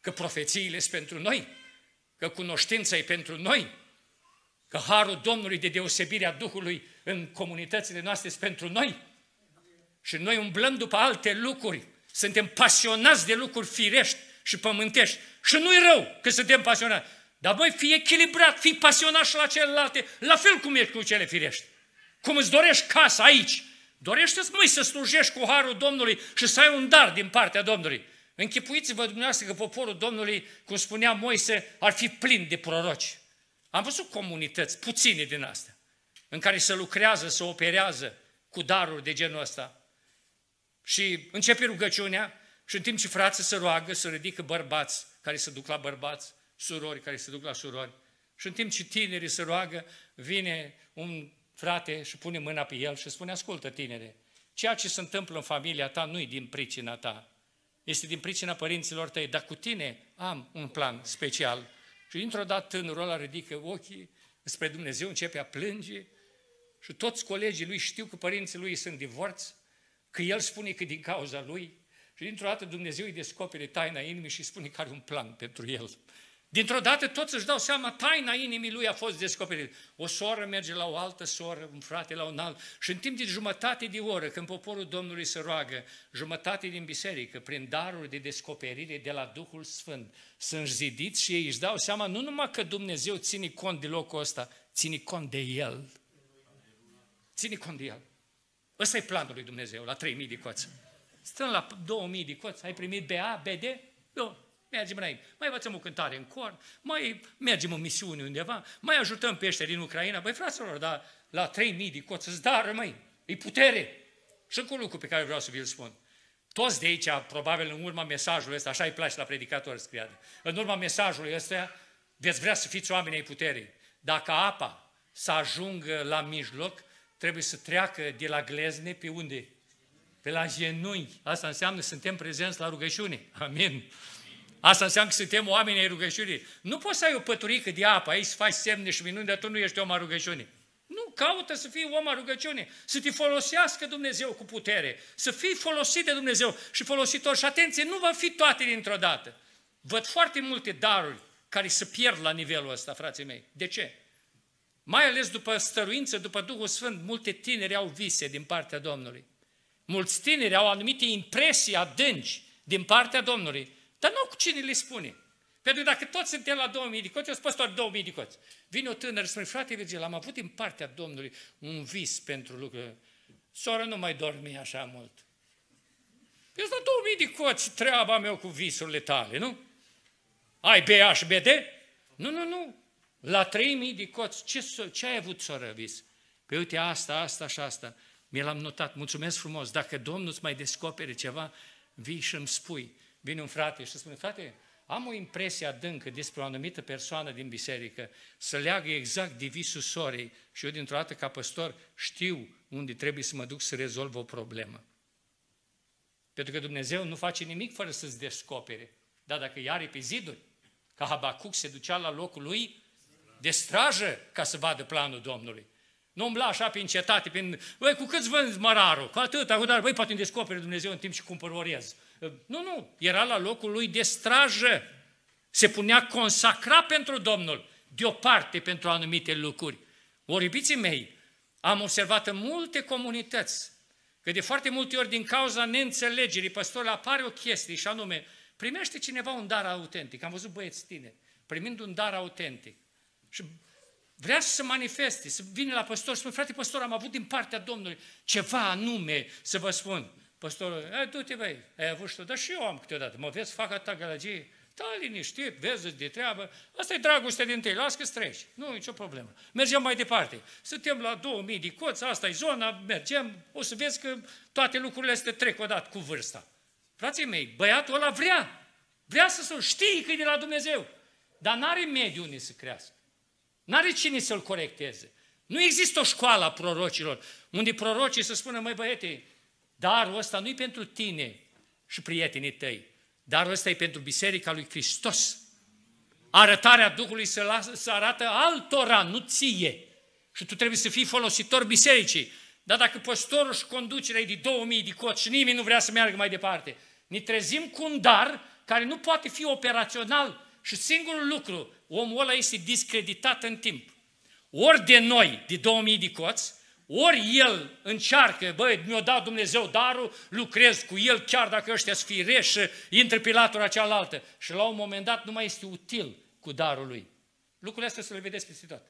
Că profețiile sunt pentru noi? Că cunoștința e pentru noi? Că harul Domnului de deosebire a Duhului în comunitățile noastre sunt pentru noi? Și noi umblăm după alte lucruri, suntem pasionați de lucruri firești, și pământești. Și nu-i rău că suntem pasionați. Dar voi fi echilibrat, fii pasionat și la celelalte, la fel cum ești cu cele firești. Cum îți dorești casa aici, dorește-ți măi să slujești cu harul Domnului și să ai un dar din partea Domnului. Închipuiți-vă dumneavoastră că poporul Domnului, cum spunea Moise, ar fi plin de proroci. Am văzut comunități, puține din astea, în care se lucrează, se operează cu daruri de genul ăsta. Și începe rugăciunea, și în timp ce frații se roagă, se ridică bărbați care se duc la bărbați, surori care se duc la surori. Și în timp ce tinerii se roagă, vine un frate și pune mâna pe el și spune, ascultă tinere, ceea ce se întâmplă în familia ta nu e din pricina ta, este din pricina părinților tăi, dar cu tine am un plan special. Și dintr-o dată tânărul ăla ridică ochii spre Dumnezeu, începe a plânge și toți colegii lui știu că părinții lui sunt divorți, că el spune că din cauza lui și dintr-o dată Dumnezeu îi descopere taina inimii și spune că are un plan pentru el. Dintr-o dată toți își dau seama, taina inimii lui a fost descoperită. O soră merge la o altă soră, un frate la un alt. Și în timp de jumătate de oră, când poporul Domnului se roagă, jumătate din biserică, prin darul de descoperire de la Duhul Sfânt, sunt zidiți și ei își dau seama nu numai că Dumnezeu ține cont de locul ăsta, ține cont de El. Ține cont de El. Ăsta e planul lui Dumnezeu la 3000 de coață. Stând la 2000 de coți, ai primit BA, BD? Nu, mergem înainte. Mai învățăm o cântare în cor, mai mergem în misiune undeva, mai ajutăm peșteri din Ucraina. Băi, fraților, dar la 3000 de coți îți dar, măi, e putere. Și încă un lucru pe care vreau să vi-l spun. Toți de aici, probabil în urma mesajului ăsta, așa îi place la predicator, scrie. În urma mesajului ăsta, veți vrea să fiți oameni ai puterii. Dacă apa să ajungă la mijloc, trebuie să treacă de la glezne pe unde? pe la genunchi. Asta înseamnă că suntem prezenți la rugăciune. Amin. Asta înseamnă că suntem oameni ai rugăciunii. Nu poți să ai o păturică de apă aici, să faci semne și minuni, dar tu nu ești om al rugăciunii. Nu, caută să fii om al rugăciunii, să te folosească Dumnezeu cu putere, să fii folosit de Dumnezeu și folositor. Și atenție, nu va fi toate dintr-o dată. Văd foarte multe daruri care se pierd la nivelul ăsta, frații mei. De ce? Mai ales după stăruință, după Duhul Sfânt, multe tineri au vise din partea Domnului. Mulți tineri au anumite impresii adânci din partea Domnului, dar nu cu cine le spune. Pentru că dacă toți suntem la 2000 de coți, eu spun doar 2000 de coți. Vine o tânără și spune, frate Virgil, am avut din partea Domnului un vis pentru lucrurile. Sora nu mai dormi așa mult. Eu sunt la 2000 de coți, treaba mea cu visurile tale, nu? Ai BA și BD? Nu, nu, nu. La 3000 de coți, ce, ce ai avut, soră, vis? Păi uite, asta, asta și asta mi l-am notat, mulțumesc frumos, dacă Domnul îți mai descopere ceva, vii și îmi spui. Vine un frate și spune, frate, am o impresie adâncă despre o anumită persoană din biserică, să leagă exact divisul sorei și eu dintr-o dată ca păstor știu unde trebuie să mă duc să rezolv o problemă. Pentru că Dumnezeu nu face nimic fără să-ți descopere. Dar dacă are pe ziduri, ca Habacuc se ducea la locul lui de strajă ca să vadă planul Domnului. Nu umbla așa prin cetate, prin... Băi, cu câți vânzi mărarul? Cu atât, cu dar, băi, poate îmi descopere Dumnezeu în timp și cumpăr orez. Ă, nu, nu, era la locul lui de strajă. Se punea consacra pentru Domnul, deoparte pentru anumite lucruri. Ori, mei, am observat în multe comunități că de foarte multe ori din cauza neînțelegerii păstorul apare o chestie și anume, primește cineva un dar autentic. Am văzut băieți tineri primind un dar autentic. Și vrea să se manifeste, să vină la păstor și spune, frate păstor, am avut din partea Domnului ceva anume să vă spun. Păstorul, du-te băi, ai avut și tu, dar și eu am câteodată, mă vezi, fac atâta gălăgie, da, liniștit, vezi de treabă, asta e dragoste din tâi, lasă că treci, nu e nicio problemă. Mergem mai departe, suntem la 2000 de coți, asta e zona, mergem, o să vezi că toate lucrurile astea trec odată cu vârsta. Frații mei, băiatul ăla vrea, vrea să s știi că e de la Dumnezeu, dar n-are mediu unde să crească. N-are cine să-l corecteze. Nu există o școală a prorocilor, unde prorocii să spună, măi băiete, darul ăsta nu i pentru tine și prietenii tăi, darul ăsta e pentru Biserica lui Hristos. Arătarea Duhului să, lasă, să arată altora, nu ție. Și tu trebuie să fii folositor bisericii. Dar dacă păstorul și conducerea e de 2000 de coți și nimeni nu vrea să meargă mai departe, ne trezim cu un dar care nu poate fi operațional și singurul lucru, omul ăla este discreditat în timp. Ori de noi, de 2000 de coți, ori el încearcă, băi, mi-o dat Dumnezeu darul, lucrez cu el, chiar dacă ăștia sunt firești și intră pe latura cealaltă. Și la un moment dat nu mai este util cu darul lui. Lucrurile astea să le vedeți peste toate.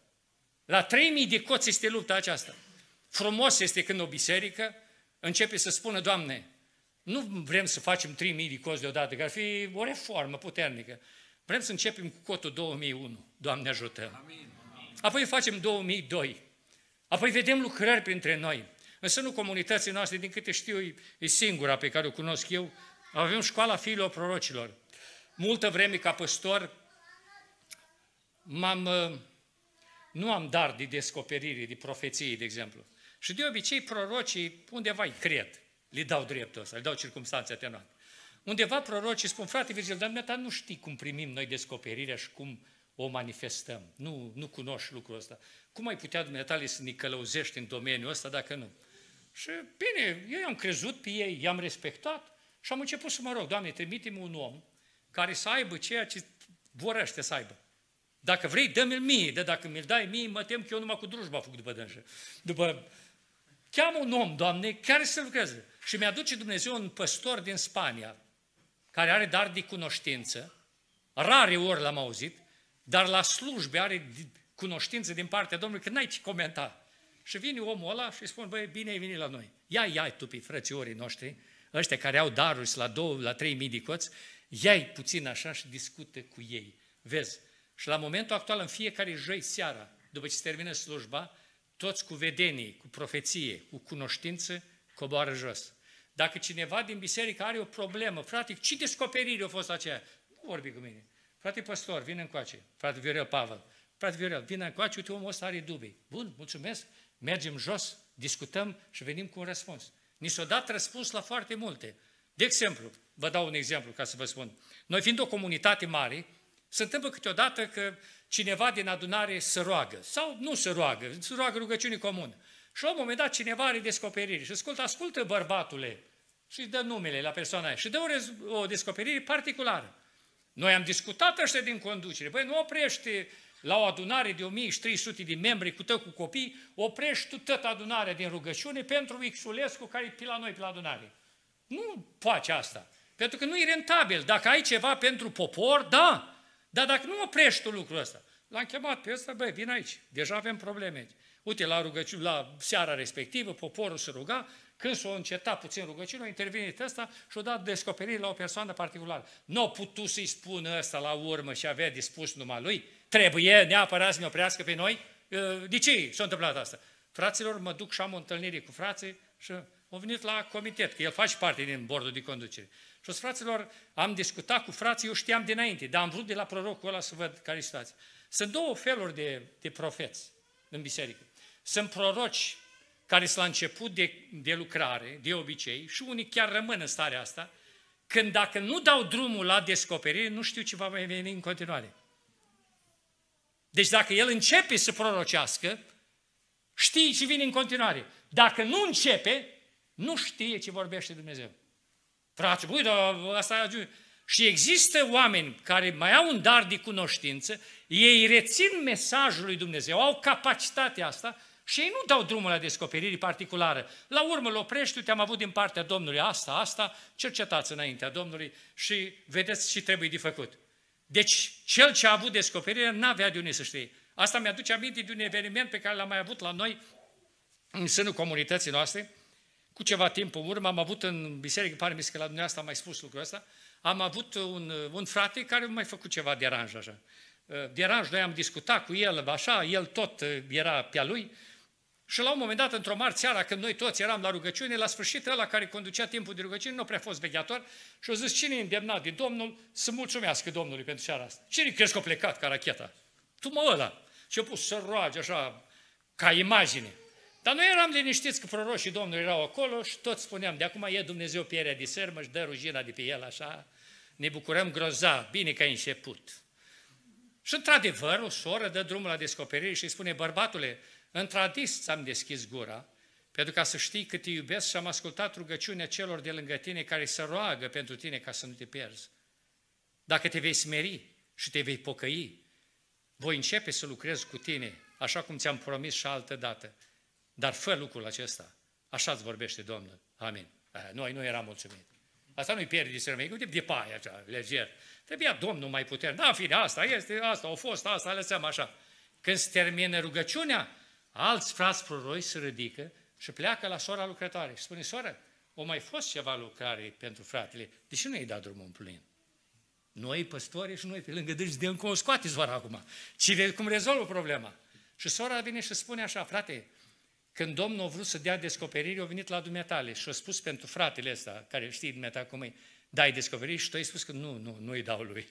La 3000 de coți este lupta aceasta. Frumos este când o biserică începe să spună, Doamne, nu vrem să facem 3000 de coți deodată, că ar fi o reformă puternică. Vrem să începem cu cotul 2001, Doamne ajută. Apoi facem 2002. Apoi vedem lucrări printre noi. Însă nu comunității noastre, din câte știu, e singura pe care o cunosc eu, avem școala fiilor prorocilor. Multă vreme ca păstor m-am, ă, nu am dar de descoperire, de profeție, de exemplu. Și de obicei prorocii undeva îi cred, le dau dreptul ăsta, le dau circunstanțe atenuate. Undeva prorocii spun, frate Virgil, dar ta nu știi cum primim noi descoperirea și cum o manifestăm. Nu, nu cunoști lucrul ăsta. Cum ai putea dumneavoastră să ne călăuzești în domeniul ăsta dacă nu? Și bine, eu i-am crezut pe ei, i-am respectat și am început să mă rog, Doamne, trimite-mi un om care să aibă ceea ce vorăște să aibă. Dacă vrei, dă-mi-l mie, dar dacă mi-l dai mie, mă tem că eu numai cu drujba fug după dânsă. După... Cheamă un om, Doamne, care să lucreze. Și mi-aduce Dumnezeu un păstor din Spania, care are dar de cunoștință, rare ori l-am auzit, dar la slujbe are cunoștință din partea Domnului, că n-ai ce comenta. Și vine omul ăla și spune, băi, bine ai venit la noi. Ia, ia tu pe frățiorii noștri, ăștia care au daruri la două, la trei mii de coți, ia puțin așa și discută cu ei. Vezi? Și la momentul actual, în fiecare joi seara, după ce se termină slujba, toți cu vedenii, cu profeție, cu cunoștință, coboară jos. Dacă cineva din biserică are o problemă, frate, ce descoperire a fost aceea? Nu vorbi cu mine. Frate păstor, vine încoace. Frate Viorel Pavel. Frate Viorel, vine încoace, uite omul ăsta are dubii. Bun, mulțumesc, mergem jos, discutăm și venim cu un răspuns. Ni s-a dat răspuns la foarte multe. De exemplu, vă dau un exemplu ca să vă spun. Noi fiind o comunitate mare, se întâmplă câteodată că cineva din adunare se roagă sau nu se roagă, se roagă rugăciuni comune. Și la un moment dat cineva are descoperiri și ascultă, ascultă bărbatule și dă numele la persoana aia și dă o, o descoperire particulară. Noi am discutat ăștia din conducere. Băi, nu oprește la o adunare de 1300 de membri cu tău cu copii, oprești tu tot adunarea din rugăciune pentru Xulescu care e pe la noi pe la adunare. Nu face asta. Pentru că nu e rentabil. Dacă ai ceva pentru popor, da. Dar dacă nu oprești tu lucrul ăsta. L-am chemat pe ăsta, băi, vin aici. Deja avem probleme aici. Uite, la, rugăciune, la seara respectivă, poporul se ruga, când s-o înceta puțin rugăciunea, a intervenit ăsta și a dat descoperire la o persoană particulară. Nu a putut să-i spună ăsta la urmă și avea dispus numai lui, trebuie neapărat să ne oprească pe noi. Ă, de ce s-a întâmplat asta? Fraților, mă duc și am o întâlnire cu frații și au venit la comitet, că el face parte din bordul de conducere. Și o fraților, am discutat cu frații, eu știam dinainte, dar am vrut de la prorocul ăla să văd care e situația. Sunt două feluri de, de profeți în biserică. Sunt proroci care sunt la început de, de lucrare, de obicei, și unii chiar rămân în starea asta, când dacă nu dau drumul la descoperire, nu știu ce va mai veni în continuare. Deci dacă el începe să prorocească, știe ce vine în continuare. Dacă nu începe, nu știe ce vorbește Dumnezeu. Frate, băi, dar asta ajunge. Și există oameni care mai au un dar de cunoștință, ei rețin mesajul lui Dumnezeu, au capacitatea asta și ei nu dau drumul la descoperiri particulare. La urmă îl oprești, uite, am avut din partea Domnului asta, asta, cercetați înaintea Domnului și vedeți ce trebuie de făcut. Deci, cel ce a avut descoperirea n-avea de unde să știe. Asta mi-aduce aminte de un eveniment pe care l-am mai avut la noi în sânul comunității noastre. Cu ceva timp în urmă am avut în biserică, pare mi că la dumneavoastră am mai spus lucrul ăsta, am avut un, un frate care mai făcut ceva deranj așa. Deranj, noi am discutat cu el, așa, el tot uh, era pe lui, și la un moment dat, într-o marți seara, când noi toți eram la rugăciune, la sfârșit, ăla care conducea timpul de rugăciune nu prea fost vegheator și a zis, cine e îndemnat de Domnul să mulțumească Domnului pentru seara asta? Cine crezi că a plecat ca racheta? Tu mă ăla. Și a pus să roage așa, ca imagine. Dar noi eram liniștiți că proroșii Domnului erau acolo și toți spuneam, de acum e Dumnezeu pierea de sermă și dă rugina de pe el așa, ne bucurăm groza, bine că ai început. Și într-adevăr, o soră dă drumul la descoperire și îi spune, bărbatule, Într-adis ți-am deschis gura, pentru ca să știi cât te iubesc și am ascultat rugăciunea celor de lângă tine care se roagă pentru tine ca să nu te pierzi. Dacă te vei smeri și te vei pocăi, voi începe să lucrez cu tine, așa cum ți-am promis și altă dată. Dar fă lucrul acesta. Așa îți vorbește Domnul. Amin. Eh, noi nu eram mulțumit. Asta nu-i pierde discernământ. Uite, de paia așa, lejer. Trebuia Domnul mai puternic. Da, în fine, asta este, asta, au fost, asta, lăsăm așa. Când se termină rugăciunea, Alți frați proroi se ridică și pleacă la sora lucrătoare și spune, soră, o mai fost ceva lucrare pentru fratele, de ce nu i-ai dat drumul în plin? Noi, păstori și noi pe lângă dâși, de încă o scoate zora acum? Cine, cum rezolvă problema? Și sora vine și spune așa, frate, când Domnul a vrut să dea descoperire, a venit la dumneatale și a spus pentru fratele ăsta, care știi dumneata cum e, dai descoperire și tu ai spus că nu, nu, nu-i dau lui.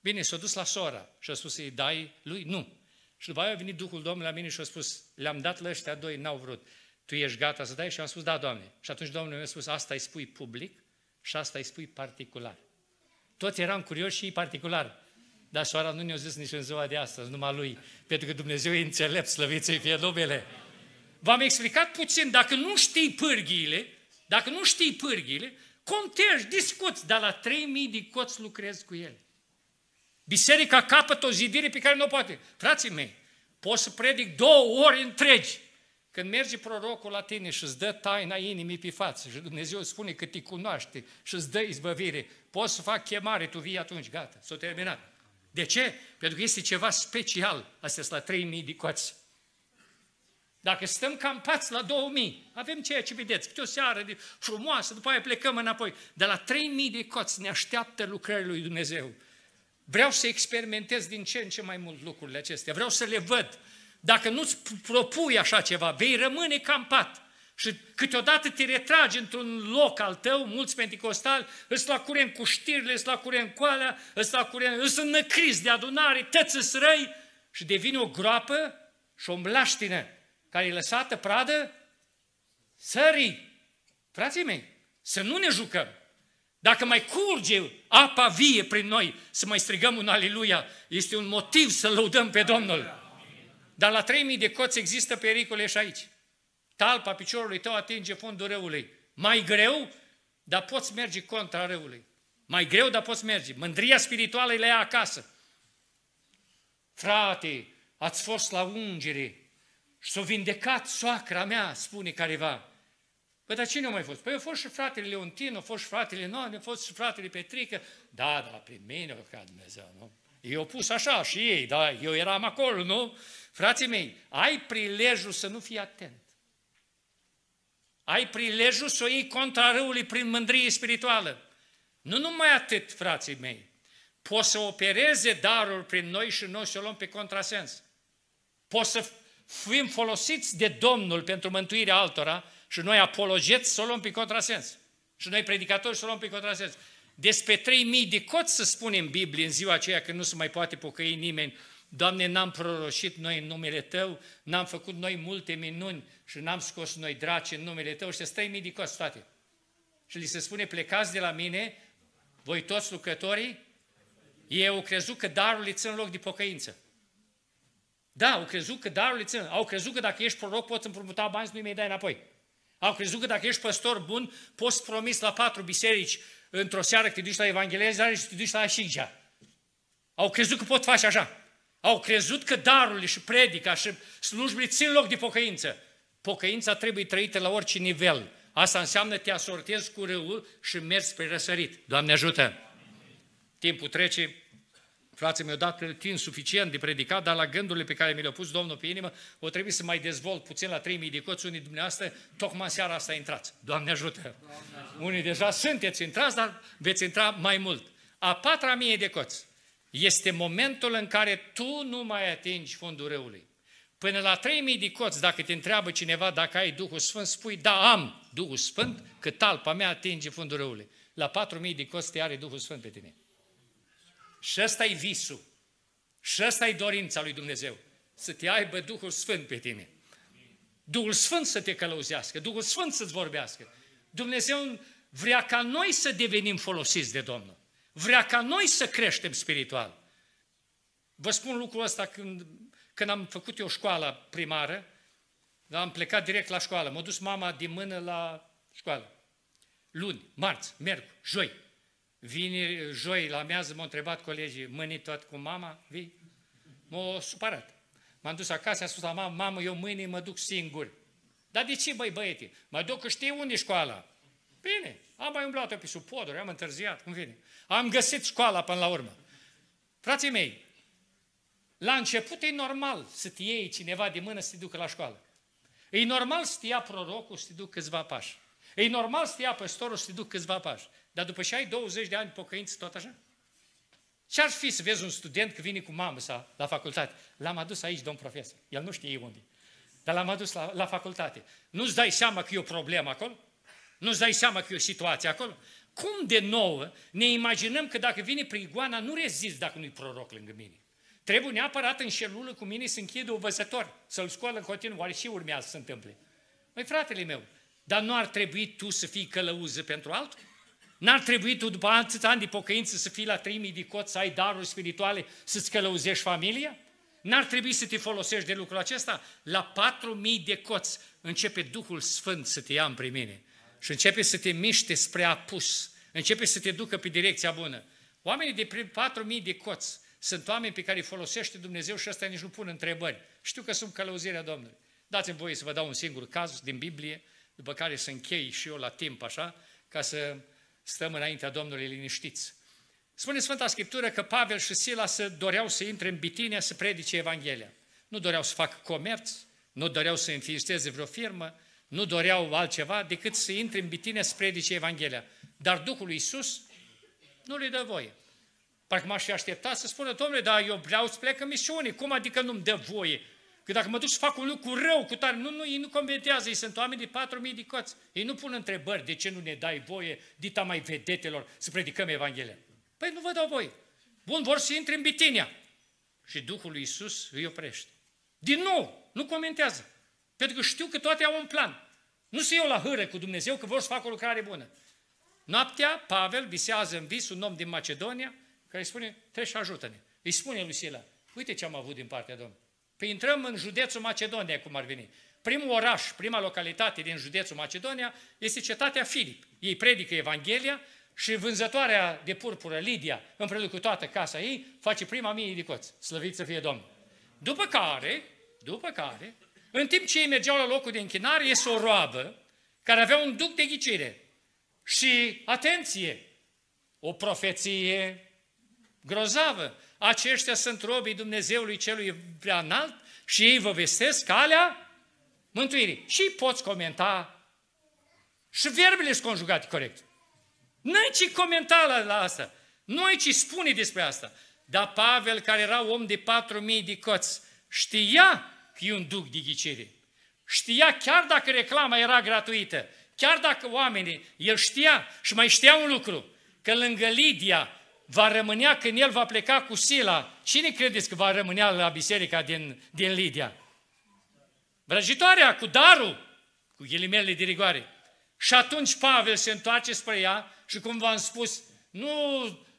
Bine, s-a dus la sora și a spus, i dai lui? Nu. Și după aia a venit Duhul Domnului la mine și a spus, le-am dat la ăștia doi, n-au vrut. Tu ești gata să dai? Și am spus, da, Doamne. Și atunci Domnul mi-a spus, asta îi spui public și asta îi spui particular. Toți eram curioși și particular. Dar soara nu ne-a zis nici în ziua de astăzi, numai lui, pentru că Dumnezeu e înțelept, slăvit să fie numele. V-am explicat puțin, dacă nu știi pârghiile, dacă nu știi pârghiile, contești, discuți, dar la 3000 de coți lucrezi cu ele. Biserica capătă o zidire pe care nu o poate. Frații mei, pot să predic două ori întregi. Când merge prorocul la tine și îți dă taina inimii pe față și Dumnezeu îți spune că te cunoaște și îți dă izbăvire, poți să fac chemare, tu vii atunci, gata, s-a terminat. De ce? Pentru că este ceva special, astea la 3.000 de coați. Dacă stăm cam la 2000, avem ceea ce vedeți, câte o seară de frumoasă, după aia plecăm înapoi. De la 3000 de coți ne așteaptă lucrările lui Dumnezeu. Vreau să experimentez din ce în ce mai mult lucrurile acestea. Vreau să le văd. Dacă nu-ți propui așa ceva, vei rămâne campat. Și câteodată te retragi într-un loc al tău, mulți pentecostali, îți la curent cu știrile, îți la curent cu alea, îți la curent, îți înăcriți de adunare, tăți îți răi și devine o groapă și o mlaștină care e lăsată pradă sării. Frații mei, să nu ne jucăm. Dacă mai curge apa vie prin noi, să mai strigăm un aleluia, este un motiv să lăudăm pe Domnul. Dar la 3000 de coți există pericole și aici. Talpa piciorului tău atinge fundul răului. Mai greu, dar poți merge contra răului. Mai greu, dar poți merge. Mândria spirituală le ia acasă. Frate, ați fost la ungere și s o vindecat soacra mea, spune careva. Păi dar cine a mai fost? Păi au fost și fratele Leontin, au fost și fratele Noane, au fost și fratele Petrică. Da, da, pe mine o cad Dumnezeu, nu? Eu pus așa și ei, da, eu eram acolo, nu? Frații mei, ai prilejul să nu fii atent. Ai prilejul să o iei contra răului prin mândrie spirituală. Nu numai atât, frații mei, poți să opereze darul prin noi și noi să o luăm pe contrasens. Poți să fim folosiți de Domnul pentru mântuirea altora, și noi apologeți să o luăm pe contrasens. Și noi predicatori să o luăm pe contrasens. Despre 3000 de coți să spunem în Biblie în ziua aceea când nu se mai poate pocăi nimeni. Doamne, n-am proroșit noi în numele Tău, n-am făcut noi multe minuni și n-am scos noi draci în numele Tău și stai mii de coți toate. Și li se spune, plecați de la mine, voi toți lucrătorii, ei au crezut că darul îi țin loc de pocăință. Da, au crezut că darul îi țin. Au crezut că dacă ești proroc poți împrumuta bani și nu-i mai dai înapoi. Au crezut că dacă ești păstor bun, poți promis la patru biserici într-o seară că te duci la evanghelizare și te duci la Șingea. Au crezut că pot face așa. Au crezut că darurile și predica și slujbile țin loc de pocăință. Pocăința trebuie trăită la orice nivel. Asta înseamnă te asortezi cu râul și mergi spre răsărit. Doamne ajută! Timpul trece, Frații mi au dat timp suficient de predicat, dar la gândurile pe care mi le-a pus Domnul pe inimă, o trebuie să mai dezvolt puțin la 3.000 de coți, unii dumneavoastră, tocmai seara asta intrați. Doamne ajută! Doamne ajută. Unii deja sunteți intrați, dar veți intra mai mult. A patra mie de coți este momentul în care tu nu mai atingi fundul râului. Până la 3.000 de coți, dacă te întreabă cineva dacă ai Duhul Sfânt, spui, da, am Duhul Sfânt, că talpa mea atinge fundul râului. La 4.000 de coți te are Duhul Sfânt pe tine. Și ăsta e visul. Și ăsta e dorința lui Dumnezeu. Să te aibă Duhul Sfânt pe tine. Duhul Sfânt să te călăuzească, Duhul Sfânt să-ți vorbească. Dumnezeu vrea ca noi să devenim folosiți de Domnul. Vrea ca noi să creștem spiritual. Vă spun lucrul ăsta când, când am făcut eu școala primară, da, am plecat direct la școală. M-a dus mama din mână la școală. Luni, marți, merg, joi. Vine joi la mează, m-au întrebat colegii, mâini tot cu mama? Vii? M-au supărat. M-am dus acasă, a spus la mamă, mamă, eu mâine mă duc singur. Dar de ce, băi, băiete? Mă duc că știi unde școala. Bine, am mai umblat-o pe sub poduri, am întârziat, cum vine. Am găsit școala până la urmă. Frații mei, la început e normal să te iei cineva de mână să te ducă la școală. E normal să te ia prorocul să te ducă câțiva pași. E normal să te ia păstorul să te ducă câțiva pași. Dar după ce ai 20 de ani pocăință, tot așa? Ce-ar fi să vezi un student că vine cu mamă sa la facultate? L-am adus aici, domn profesor. El nu știe unde. Dar l-am adus la, la facultate. Nu-ți dai seama că e o problemă acolo? Nu-ți dai seama că e o situație acolo? Cum de nouă ne imaginăm că dacă vine prigoana, nu rezist dacă nu-i proroc lângă mine? Trebuie neapărat în șelulă cu mine să închidă o văzător, să-l scoală în continuu, oare și urmează să se întâmple. Măi, fratele meu, dar nu ar trebui tu să fii călăuză pentru altul? N-ar trebui tu după atâția ani de pocăință să fii la 3000 de cot, să ai daruri spirituale, să-ți călăuzești familia? N-ar trebui să te folosești de lucrul acesta? La 4.000 de coți începe Duhul Sfânt să te ia în primire și începe să te miște spre apus, începe să te ducă pe direcția bună. Oamenii de prin 4.000 de coți sunt oameni pe care îi folosește Dumnezeu și ăsta nici nu pun întrebări. Știu că sunt călăuzirea Domnului. Dați-mi voie să vă dau un singur caz din Biblie, după care să închei și eu la timp, așa, ca să stăm înaintea Domnului liniștiți. Spune Sfânta Scriptură că Pavel și Sila se doreau să intre în Bitinia să predice Evanghelia. Nu doreau să facă comerț, nu doreau să înființeze vreo firmă, nu doreau altceva decât să intre în Bitinia să predice Evanghelia. Dar Duhul lui Iisus nu le dă voie. Parcă m-aș fi așteptat să spună, domnule, dar eu vreau să plec în misiune, cum adică nu-mi dă voie? Că dacă mă duc să fac un lucru rău cu tare, nu, nu, ei nu comentează, ei sunt oameni de 4.000 de coți. Ei nu pun întrebări, de ce nu ne dai voie, dita mai vedetelor, să predicăm Evanghelia. Păi nu vă dau voie. Bun, vor să intre în Bitinia. Și Duhul lui Iisus îi oprește. Din nou, nu comentează. Pentru că știu că toate au un plan. Nu se eu la hâră cu Dumnezeu că vor să fac o lucrare bună. Noaptea, Pavel visează în vis un om din Macedonia care îi spune, trebuie și ajută-ne. Îi spune lui Sila, uite ce am avut din partea Domnului. Păi intrăm în județul Macedonia, cum ar veni. Primul oraș, prima localitate din județul Macedonia este cetatea Filip. Ei predică Evanghelia și vânzătoarea de purpură, Lidia, împreună cu toată casa ei, face prima mie de coți. Slăvit să fie Domnul! După care, după care, în timp ce ei mergeau la locul de închinare, este o roabă care avea un duc de ghicire. Și, atenție, o profeție grozavă aceștia sunt robii Dumnezeului celui Preanalt și ei vă vestesc calea mântuirii. Și poți comenta și verbele sunt conjugate corect. N-ai ce comenta la, la asta. ai ce spune despre asta. Dar Pavel, care era om de 4.000 de coți, știa că e un duc de ghicire. Știa chiar dacă reclama era gratuită, chiar dacă oamenii, el știa și mai știa un lucru, că lângă Lidia, va rămânea când el va pleca cu Sila. Cine credeți că va rămânea la biserica din, din Lidia? Vrăjitoarea, cu darul, cu ghilimele de rigoare. Și atunci Pavel se întoarce spre ea și cum v-am spus, nu,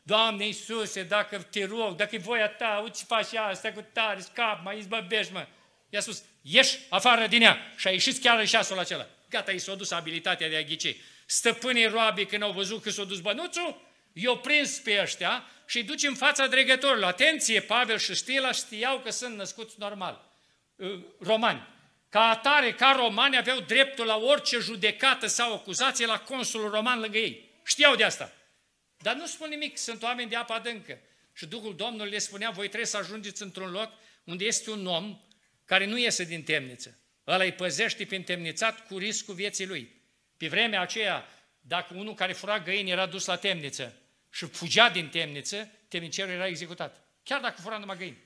Doamne Iisuse, dacă te rog, dacă e voia ta, uite ce faci asta cu tare, scap, mai izbăbești, mă. I-a spus, ieși afară din ea. Și a ieșit chiar în șasul acela. Gata, i s-a dus abilitatea de a ghici. Stăpânii roabii, când au văzut că s-a dus bănuțul, i prins pe ăștia și îi duci în fața dregătorilor. Atenție, Pavel și Stila știau că sunt născuți normal, uh, romani. Ca atare, ca romani, aveau dreptul la orice judecată sau acuzație la consul roman lângă ei. Știau de asta. Dar nu spun nimic, sunt oameni de apă adâncă. Și Duhul Domnului le spunea, voi trebuie să ajungeți într-un loc unde este un om care nu iese din temniță. Ăla îi păzește pe întemnițat cu riscul vieții lui. Pe vremea aceea, dacă unul care fura găini era dus la temniță, și fugea din temniță, temnicerul era executat. Chiar dacă fura numai găini.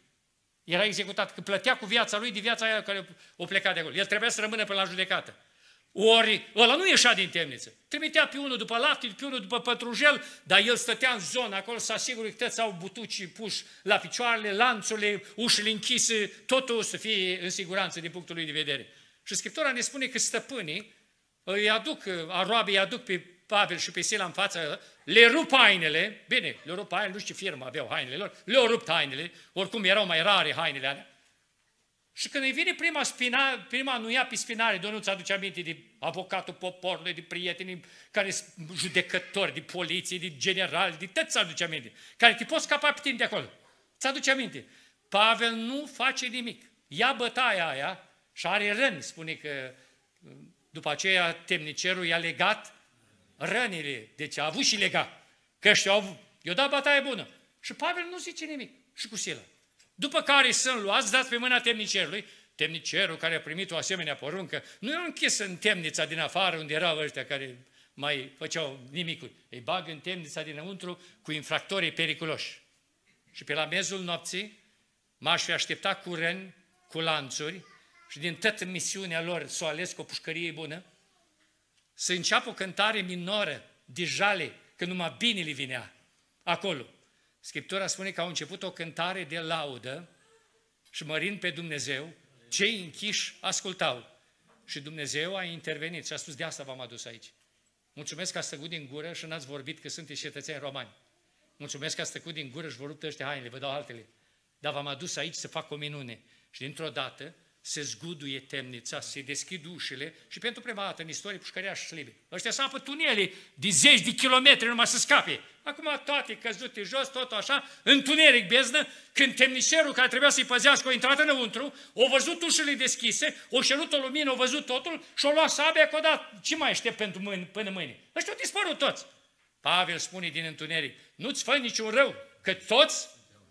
Era executat, că plătea cu viața lui de viața aia care o pleca de acolo. El trebuia să rămână până la judecată. Ori ăla nu ieșea din temniță. Trimitea pe unul după laftit, pe unul după pătrujel, dar el stătea în zonă, acolo să asigură că au butuci puși la picioarele, lanțurile, ușile închise, totul să fie în siguranță din punctul lui de vedere. Și Scriptura ne spune că stăpânii îi aduc, aroabe îi aduc pe Pavel și pe Sila în față, le rup hainele, bine, le rup hainele, nu știu ce firmă aveau hainele lor, le-au rupt hainele, oricum erau mai rare hainele alea. Și când îi vine prima, spina, prima nuia pe spinare, Domnul ți aduce aminte de avocatul poporului, de prietenii care sunt judecători, de poliție, de general, de tot ți aduce aminte, care te poți scapa pe tine de acolo. Îți aduce aminte. Pavel nu face nimic. Ia bătaia aia și are rând, spune că după aceea temnicerul i-a legat rănile, deci a avut și lega, că și au, i dat bataie bună. Și Pavel nu zice nimic, și cu Sila. După care sunt luați, dați pe mâna temnicerului, temnicerul care a primit o asemenea poruncă, nu e închis în temnița din afară unde erau ăștia care mai făceau nimicuri. Îi bag în temnița dinăuntru cu infractorii periculoși. Și pe la mezul nopții m-aș fi așteptat cu răni, cu lanțuri și din toată misiunea lor s-o ales cu o pușcărie bună, să înceapă o cântare minoră de jale, că numai li vinea acolo. Scriptura spune că au început o cântare de laudă și mărind pe Dumnezeu, cei închiși ascultau. Și Dumnezeu a intervenit și a spus, de asta v-am adus aici. Mulțumesc că ați tăcut din gură și n-ați vorbit că sunteți cetățeni romani. Mulțumesc că ați tăcut din gură și vă rupt ăștia hainele, vă dau altele. Dar v-am adus aici să fac o minune. Și dintr-o dată, se zguduie temnița, se deschid ușile și pentru prima dată în istorie pușcăria și slibe. Ăștia se apă tunele de zeci de kilometri numai să scape. Acum toate căzute jos, tot așa, în tuneric beznă, când temnișerul care trebuia să-i păzească o intrat înăuntru, o văzut ușile deschise, o șerut o lumină, o văzut totul și o lua sabia că dat. Ce mai aștept pentru mâine, până mâine? Ăștia au dispărut toți. Pavel spune din întuneric, nu-ți fă niciun rău, că toți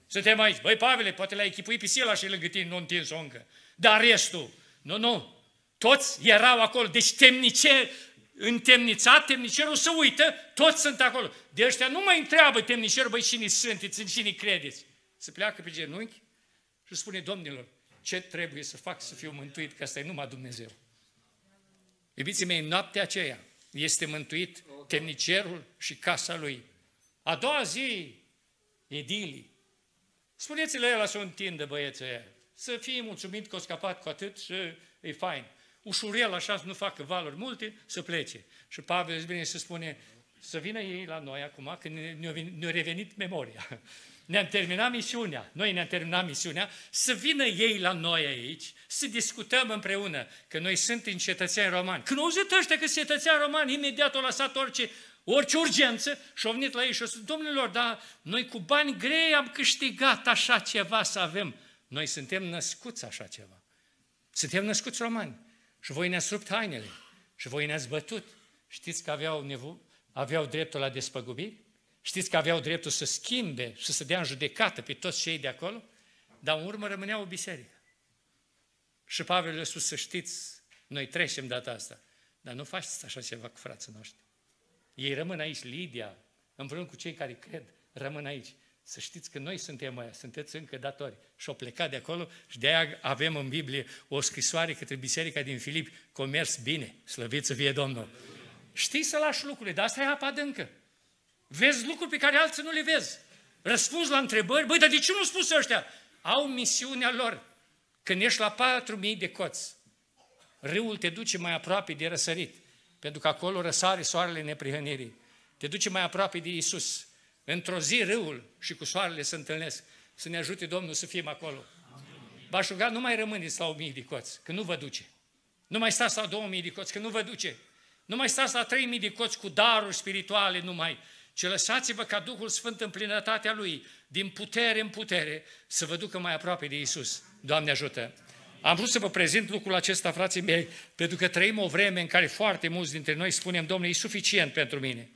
suntem aici. Băi, Pavel, poate l-ai echipuit pe și lângă tine, nu întins-o încă dar restul. Nu, nu, toți erau acolo. Deci temnice, întemnițat, temnicerul se uită, toți sunt acolo. De ăștia nu mai întreabă temnicerul, băi, cine sunteți, în cine credeți. Se pleacă pe genunchi și spune, domnilor, ce trebuie să fac să fiu mântuit, că asta e numai Dumnezeu. Iubiții mei, noaptea aceea este mântuit temnicerul și casa lui. A doua zi, edilii. Spuneți-le la să o întindă băieții aia să fie mulțumit că o scapat cu atât și e fain. Ușurel, așa, să nu facă valuri multe, să plece. Și Pavel bine să spune, să vină ei la noi acum, că ne-a revenit memoria. Ne-am terminat misiunea, noi ne-am terminat misiunea, să vină ei la noi aici, să discutăm împreună, că noi suntem cetățeni romani. Când au zis ăștia că cetățeni romani, imediat au lăsat orice, orice urgență și au venit la ei și au zis, domnilor, dar noi cu bani grei am câștigat așa ceva să avem. Noi suntem născuți așa ceva. Suntem născuți romani. Și voi ne-ați rupt hainele. Și voi ne-ați bătut. Știți că aveau, nevo- aveau dreptul la despăgubiri? Știți că aveau dreptul să schimbe și să dea în judecată pe toți cei de acolo? Dar în urmă rămânea o biserică. Și Pavel le-a spus, să știți, noi trecem data asta. Dar nu faceți așa ceva cu frații noștri. Ei rămân aici, Lidia, împreună cu cei care cred, rămân aici. Să știți că noi suntem aia, ă, sunteți încă datori. Și-o plecat de acolo și de aia avem în Biblie o scrisoare către biserica din Filip, comers bine, slăvit să fie Domnul. Știi să lași lucrurile, dar asta e apa adâncă. Vezi lucruri pe care alții nu le vezi. Răspuns la întrebări, băi, dar de ce nu spus ăștia? Au misiunea lor. Când ești la 4.000 de coți, râul te duce mai aproape de răsărit, pentru că acolo răsare soarele neprihănirii. Te duce mai aproape de Isus. Într-o zi râul și cu soarele se întâlnesc. Să ne ajute Domnul să fim acolo. Bașugan, nu mai rămâneți la 1000 de coți, că nu vă duce. Nu mai stați la 2000 de coți, că nu vă duce. Nu mai stați la 3000 de coți cu daruri spirituale numai, Ce lăsați-vă ca Duhul Sfânt în plinătatea Lui, din putere în putere, să vă ducă mai aproape de Isus. Doamne ajută! Am vrut să vă prezint lucrul acesta, frații mei, pentru că trăim o vreme în care foarte mulți dintre noi spunem, Domnule, e suficient pentru mine.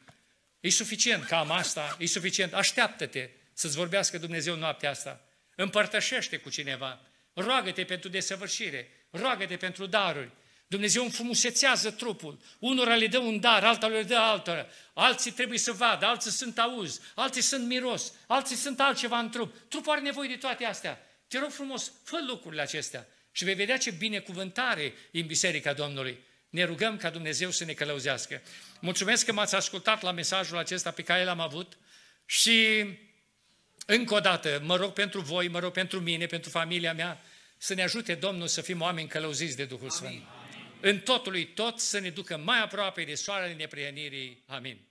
E suficient că am asta, e suficient. Așteaptă-te să-ți vorbească Dumnezeu noaptea asta. Împărtășește cu cineva. Roagă-te pentru desăvârșire. Roagă-te pentru daruri. Dumnezeu înfrumusețează trupul. Unora le dă un dar, alta le dă altora. Alții trebuie să vadă, alții sunt auzi, alții sunt miros, alții sunt altceva în trup. Trupul are nevoie de toate astea. Te rog frumos, fă lucrurile acestea și vei vedea ce binecuvântare e în Biserica Domnului. Ne rugăm ca Dumnezeu să ne călăuzească. Mulțumesc că m-ați ascultat la mesajul acesta pe care l-am avut și încă o dată mă rog pentru voi, mă rog pentru mine, pentru familia mea, să ne ajute Domnul să fim oameni călăuziți de Duhul Sfânt. Amin. În totul lui tot să ne ducă mai aproape de soarele neprihănirii. Amin.